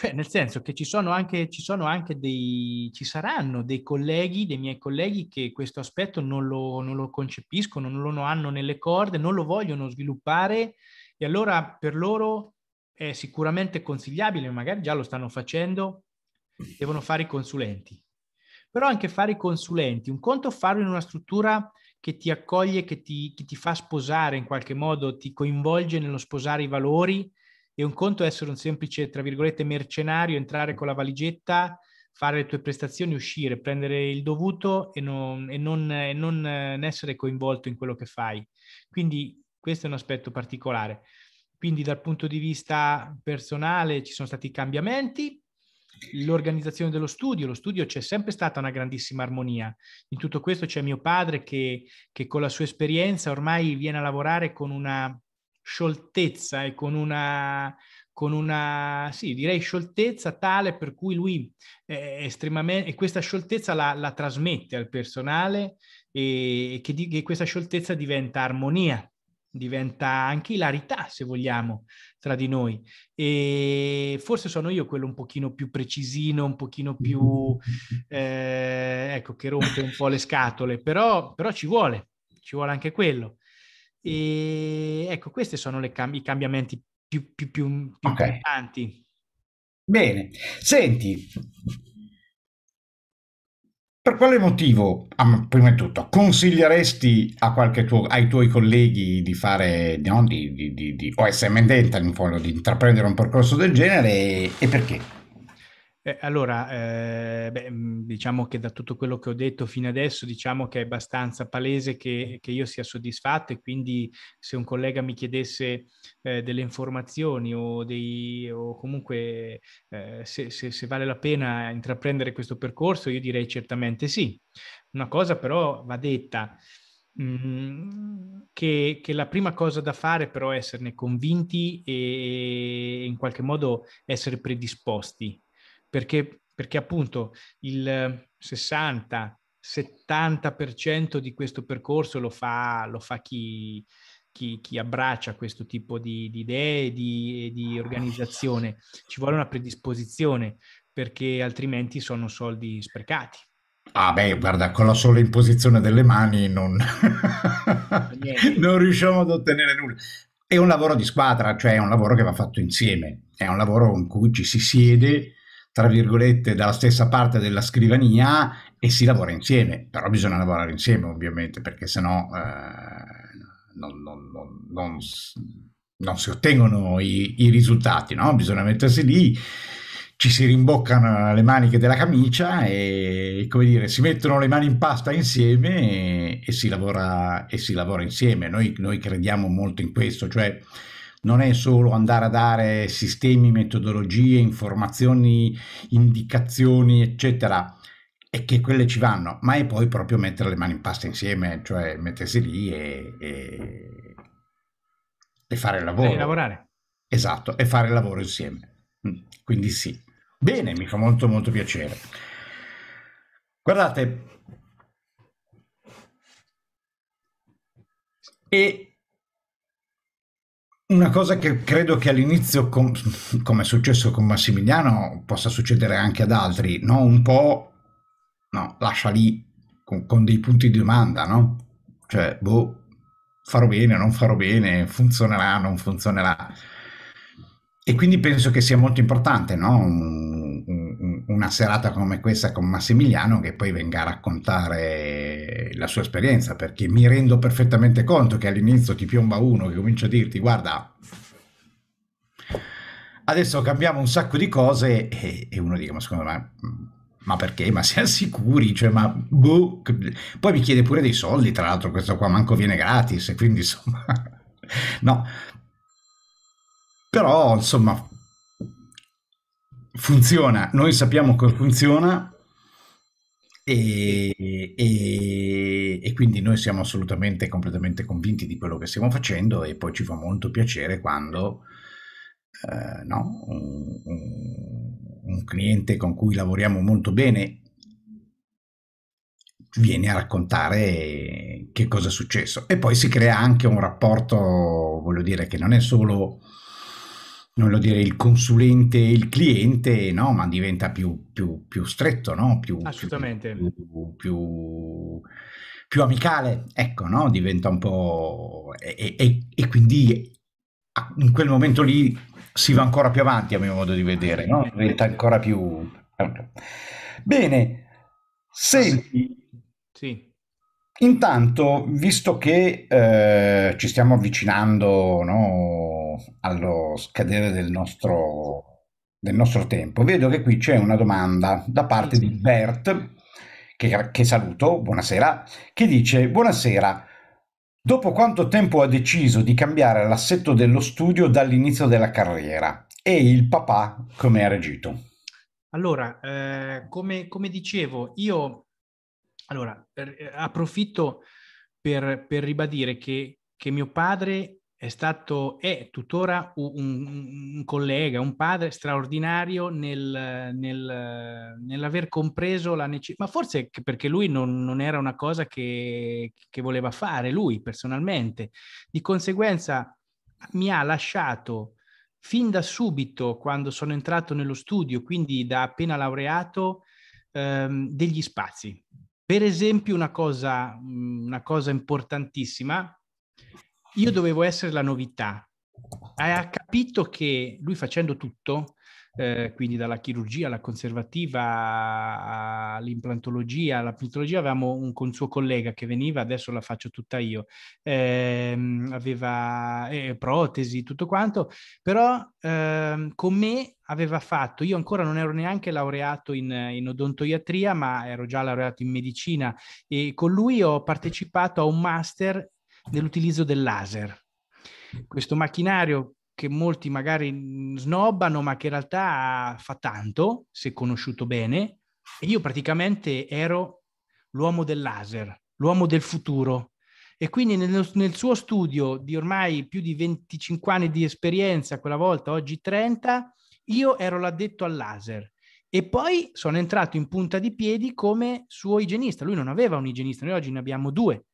[SPEAKER 3] Cioè, nel senso che ci sono anche, ci sono anche dei, ci saranno dei colleghi, dei miei colleghi che questo aspetto non lo, non lo concepiscono, non lo hanno nelle corde, non lo vogliono sviluppare e allora per loro è sicuramente consigliabile, magari già lo stanno facendo, devono fare i consulenti. Però anche fare i consulenti, un conto farlo in una struttura che ti accoglie, che ti, che ti fa sposare in qualche modo, ti coinvolge nello sposare i valori, e un conto è essere un semplice, tra virgolette, mercenario, entrare con la valigetta, fare le tue prestazioni, uscire, prendere il dovuto e non, e non, e non eh, essere coinvolto in quello che fai. Quindi questo è un aspetto particolare. Quindi dal punto di vista personale ci sono stati cambiamenti, l'organizzazione dello studio, lo studio c'è sempre stata una grandissima armonia. In tutto questo c'è mio padre che, che con la sua esperienza ormai viene a lavorare con una scioltezza e eh, con una, con una, sì, direi scioltezza tale per cui lui eh, è estremamente, e questa scioltezza la, la trasmette al personale e, che, di, che questa scioltezza diventa armonia, diventa anche ilarità, se vogliamo, tra di noi. E forse sono io quello un pochino più precisino, un pochino più, eh, ecco, che rompe un po' le scatole, però, però ci vuole, ci vuole anche quello. E ecco, questi sono cam- i cambiamenti più, più, più, più okay. importanti. Bene, senti,
[SPEAKER 2] per quale motivo, prima di tutto, consiglieresti a qualche tuo, ai tuoi colleghi di fare, no, di, di, di, di, o SM Dental in fondo, di intraprendere un percorso del genere e, e perché?
[SPEAKER 3] Eh, allora, eh, beh, mm, diciamo che da tutto quello che ho detto fino adesso, diciamo che è abbastanza palese che, che io sia soddisfatto e quindi se un collega mi chiedesse eh, delle informazioni o, dei, o comunque eh, se, se, se vale la pena intraprendere questo percorso, io direi certamente sì. Una cosa però va detta. Mm, che, che, la prima cosa da fare però è esserne convinti e in qualche modo essere predisposti perché, perché appunto il 60-70% di questo percorso lo fa, lo fa chi, chi, chi, abbraccia questo tipo di, di idee e di, di organizzazione. Ci vuole una predisposizione perché altrimenti sono soldi sprecati.
[SPEAKER 2] Ah beh, guarda, con la sola imposizione delle mani non, non riusciamo ad ottenere nulla. È un lavoro di squadra, cioè è un lavoro che va fatto insieme, è un lavoro in cui ci si siede tra virgolette, dalla stessa parte della scrivania e si lavora insieme, però bisogna lavorare insieme ovviamente perché sennò eh, non, non, non, non, si ottengono i, i risultati, no? bisogna mettersi lì ci si rimboccano le maniche della camicia e come dire, si mettono le mani in pasta insieme e, e, si, lavora, e si, lavora, insieme. Noi, noi crediamo molto in questo, cioè non è solo andare a dare sistemi, metodologie, informazioni, indicazioni, eccetera, e che quelle ci vanno, ma è poi proprio mettere le mani in pasta insieme, cioè mettersi lì e, e, e fare il lavoro. E lavorare. Esatto, e fare il lavoro insieme. Mm, quindi sì. Bene, mi fa molto molto piacere. Guardate, e una cosa che credo che all'inizio, com- come è successo con Massimiliano, possa succedere anche ad altri, no? Un po', no, lascia lì con, con dei punti di domanda, no? Cioè, boh, farò bene non farò bene, funzionerà non funzionerà. E quindi penso che sia molto importante, no? una serata come questa con Massimiliano che poi venga a raccontare la sua esperienza, perché mi rendo perfettamente conto che all'inizio ti piomba uno che comincia a dirti guarda, adesso cambiamo un sacco di cose e, e uno dice ma secondo me ma perché? Ma siamo sicuri? Cioè, ma boh. Poi mi chiede pure dei soldi, tra l'altro questo qua manco viene gratis, quindi insomma... no. Però, insomma, funziona, noi sappiamo che funziona e, e, e, quindi noi siamo assolutamente, completamente convinti di quello che stiamo facendo e poi ci fa molto piacere quando eh, no, un, un, un cliente con cui lavoriamo molto bene viene a raccontare che cosa è successo e poi si crea anche un rapporto, voglio dire, che non è solo non lo dire, il consulente e il cliente, no, ma diventa più, più, più stretto, no? Più, Assolutamente. Più, più, amicale, ecco, no? Diventa un po'... E, e, e, quindi in quel momento lì si va ancora più avanti, a mio modo di vedere, no? Diventa ancora più... Bene, senti... Sì. Intanto, visto che eh, ci stiamo avvicinando, no? allo scadere del nostro, del nostro, tempo, vedo che qui c'è una domanda da parte di Bert, che, che saluto, buonasera, che dice, buonasera, dopo quanto tempo ha deciso di cambiare l'assetto dello studio dall'inizio della carriera e il papà come ha reagito?
[SPEAKER 3] Allora, eh, come, come, dicevo, io allora, eh, approfitto per, per ribadire che, che, mio padre è stato, è tuttora un, un collega, un padre straordinario nel, nel, nell'aver compreso la necessità, ma forse perché lui non, non era una cosa che, che, voleva fare, lui personalmente. Di conseguenza mi ha lasciato fin da subito, quando sono entrato nello studio, quindi da appena laureato, ehm, degli spazi. Per esempio, una cosa, una cosa importantissima, io dovevo essere la novità. Ha capito che lui facendo tutto, eh, quindi dalla chirurgia alla conservativa all'implantologia, alla pitologia, avevamo un, un, suo collega che veniva, adesso la faccio tutta io, ehm, aveva eh, protesi, tutto quanto, però ehm, con me aveva fatto, io ancora non ero neanche laureato in, in odontoiatria, ma ero già laureato in medicina e con lui ho partecipato a un master dell'utilizzo del laser. Questo macchinario che molti magari snobbano, ma che in realtà fa tanto, se conosciuto bene. E io praticamente ero l'uomo del laser, l'uomo del futuro. E quindi nel, nel suo studio di ormai più di 25 anni di esperienza, quella volta oggi 30, io ero l'addetto al laser. E poi sono entrato in punta di piedi come suo igienista. Lui non aveva un igienista, noi oggi ne abbiamo due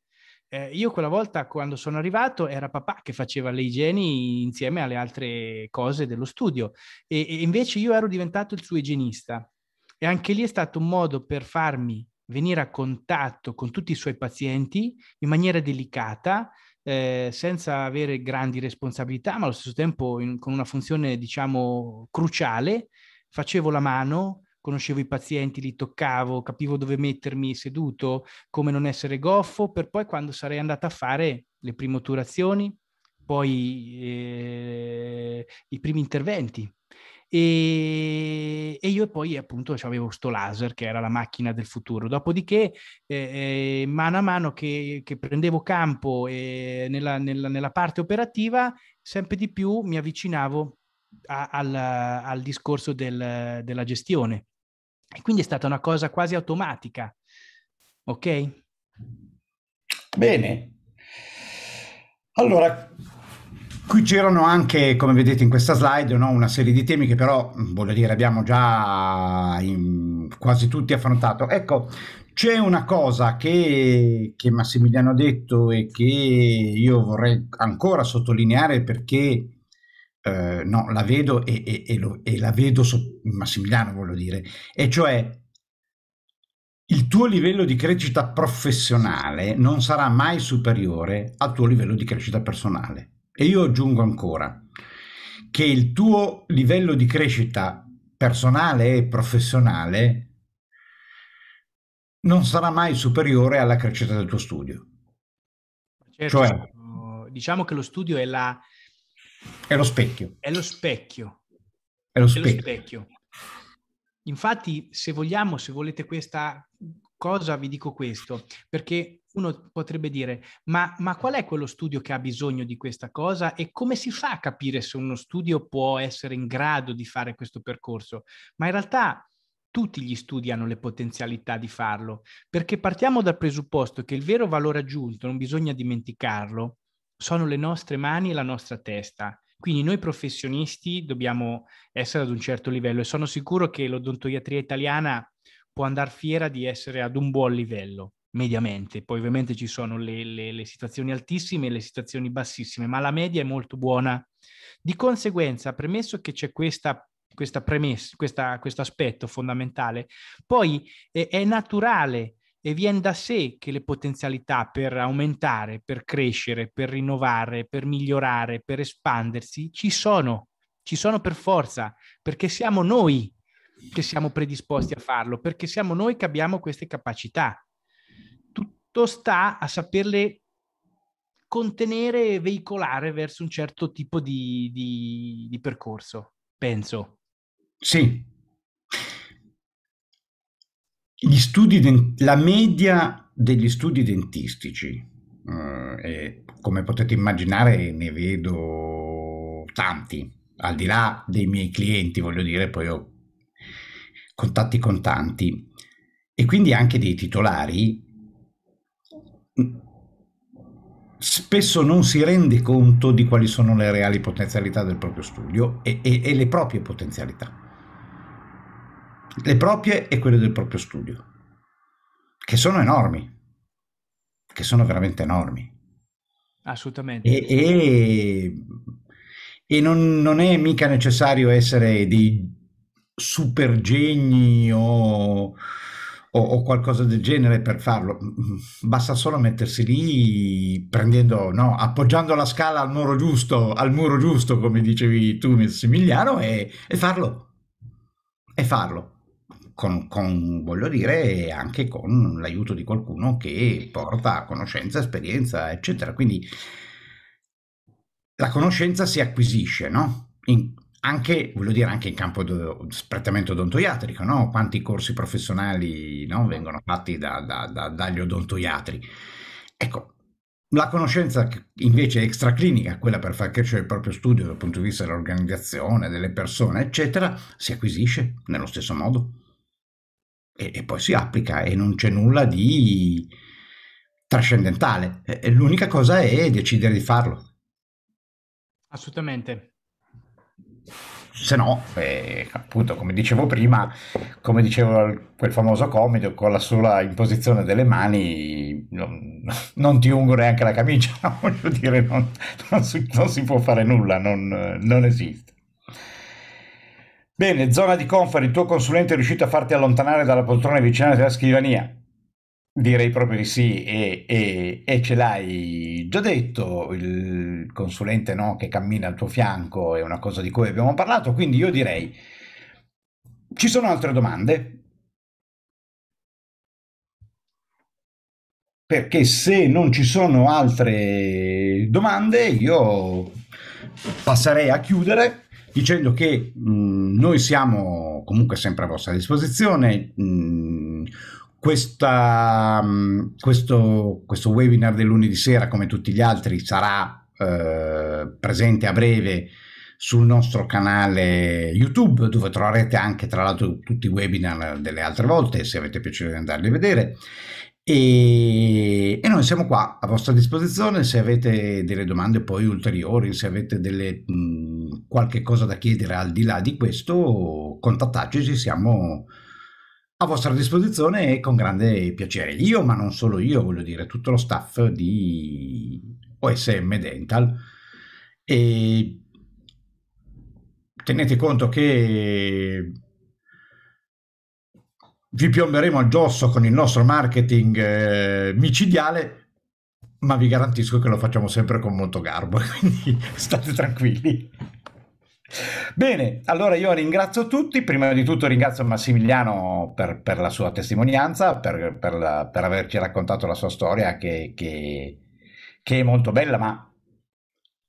[SPEAKER 3] eh, io quella volta quando sono arrivato era papà che faceva le igieni insieme alle altre cose dello studio e, e invece io ero diventato il suo igienista e anche lì è stato un modo per farmi venire a contatto con tutti i suoi pazienti in maniera delicata, eh, senza avere grandi responsabilità, ma allo stesso tempo in, con una funzione, diciamo, cruciale. Facevo la mano, conoscevo i pazienti, li toccavo, capivo dove mettermi seduto, come non essere goffo, per poi quando sarei andata a fare le prime primoturazioni, poi eh, i primi interventi. E, e io poi appunto avevo questo laser che era la macchina del futuro. Dopodiché, eh, eh, mano a mano che, che prendevo campo eh, nella, nella, nella parte operativa, sempre di più mi avvicinavo al, al, discorso del, della gestione. E quindi è stata una cosa quasi automatica. Ok? Bene.
[SPEAKER 2] Allora, qui c'erano anche, come vedete in questa slide, no, una serie di temi che però, mm, voglio dire, abbiamo già in, quasi tutti affrontato. Ecco, c'è una cosa che, che Massimiliano ha detto e che io vorrei ancora sottolineare perché eh, no, la vedo e, e, e, lo, e la vedo so- Massimiliano, voglio dire, e cioè il tuo livello di crescita professionale non sarà mai superiore al tuo livello di crescita personale. E io aggiungo ancora che il tuo livello di crescita personale e professionale non sarà mai superiore alla crescita del tuo studio.
[SPEAKER 1] Certo, cioè,
[SPEAKER 3] certo. diciamo che lo studio è la,
[SPEAKER 2] è lo specchio.
[SPEAKER 3] È lo specchio. È lo specchio. È lo specchio. Infatti, se vogliamo, se volete questa cosa, vi dico questo, perché uno potrebbe dire, ma, ma, qual è quello studio che ha bisogno di questa cosa e come si fa a capire se uno studio può essere in grado di fare questo percorso? Ma in realtà tutti gli studi hanno le potenzialità di farlo, perché partiamo dal presupposto che il vero valore aggiunto, non bisogna dimenticarlo, sono le nostre mani e la nostra testa. Quindi noi professionisti dobbiamo essere ad un certo livello e sono sicuro che l'odontoiatria italiana può andare fiera di essere ad un buon livello, mediamente. Poi ovviamente ci sono le, le, le situazioni altissime e le situazioni bassissime, ma la media è molto buona. Di conseguenza, premesso che c'è questa questa premessa, questo aspetto fondamentale. Poi eh, è naturale e viene da sé che le potenzialità per aumentare, per crescere, per rinnovare, per migliorare, per espandersi ci sono, ci sono per forza, perché siamo noi che siamo predisposti a farlo, perché siamo noi che abbiamo queste capacità. Tutto sta a saperle contenere e veicolare verso un certo tipo di, di, di percorso, penso. Sì,
[SPEAKER 2] gli Studi, la media degli studi dentistici, eh, come potete immaginare ne vedo tanti, al di là dei miei clienti, voglio dire, poi ho contatti con tanti, e quindi anche dei titolari, mm, spesso non si rende conto di quali sono le reali potenzialità del proprio studio e, e, e le proprie potenzialità le proprie e quelle del proprio studio, che sono enormi, che sono veramente enormi.
[SPEAKER 3] Assolutamente. E,
[SPEAKER 2] e, e non, non, è mica necessario essere dei super geni o, o, o, qualcosa del genere per farlo, basta solo mettersi lì prendendo, no, appoggiando la scala al muro giusto, al muro giusto come dicevi tu Massimiliano, e, e farlo. E farlo con, con, voglio dire, anche con l'aiuto di qualcuno che porta conoscenza, esperienza, eccetera. Quindi la conoscenza si acquisisce, no? In, anche, voglio dire, anche in campo do, prettamente odontoiatrico, no? Quanti corsi professionali no? vengono fatti da, da, da, dagli odontoiatri. Ecco, la conoscenza invece extraclinica, quella per far crescere il proprio studio dal punto di vista dell'organizzazione, delle persone, eccetera, si acquisisce nello stesso modo e, e poi si applica e non c'è nulla di trascendentale. L'unica cosa è decidere di farlo.
[SPEAKER 3] Assolutamente.
[SPEAKER 2] Se no, eh, appunto, come dicevo prima, come dicevo quel famoso comico, con la sola imposizione delle mani non, non ti ungo neanche la camicia, voglio dire, non, non, si, non si, può fare nulla, non esiste. Bene, zona di comfort, il tuo consulente è riuscito a farti allontanare dalla poltrona vicina alla scrivania? Direi proprio di sì e, e, e ce l'hai già detto, il consulente no, che cammina al tuo fianco è una cosa di cui abbiamo parlato, quindi io direi, ci sono altre domande? Perché se non ci sono altre domande io passerei a chiudere dicendo che mh, mm, noi siamo comunque sempre a vostra disposizione. Mh, mm, questa, mm, questo, questo, webinar del lunedì sera, come tutti gli altri, sarà eh, presente a breve sul nostro canale YouTube, dove troverete anche tra l'altro tutti i webinar delle altre volte, se avete piacere di andarli a vedere. E, e, noi siamo qua a vostra disposizione se avete delle domande poi ulteriori, se avete delle... Mh, qualche cosa da chiedere al di là di questo, contattateci, siamo a vostra disposizione e con grande piacere. Io, ma non solo io, voglio dire, tutto lo staff di OSM Dental. E tenete conto che vi piomberemo al dosso con il nostro marketing eh, micidiale, ma vi garantisco che lo facciamo sempre con molto garbo, quindi state tranquilli. Bene, allora io ringrazio tutti, prima di tutto ringrazio Massimiliano per, per la sua testimonianza, per, per, la, per, averci raccontato la sua storia che, che, che è molto bella, ma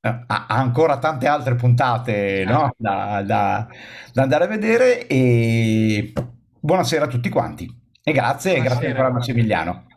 [SPEAKER 2] eh, ha ancora tante altre puntate no? Certo. da, da, da, andare a vedere e buonasera a tutti quanti e grazie, buonasera, grazie ancora a Massimiliano.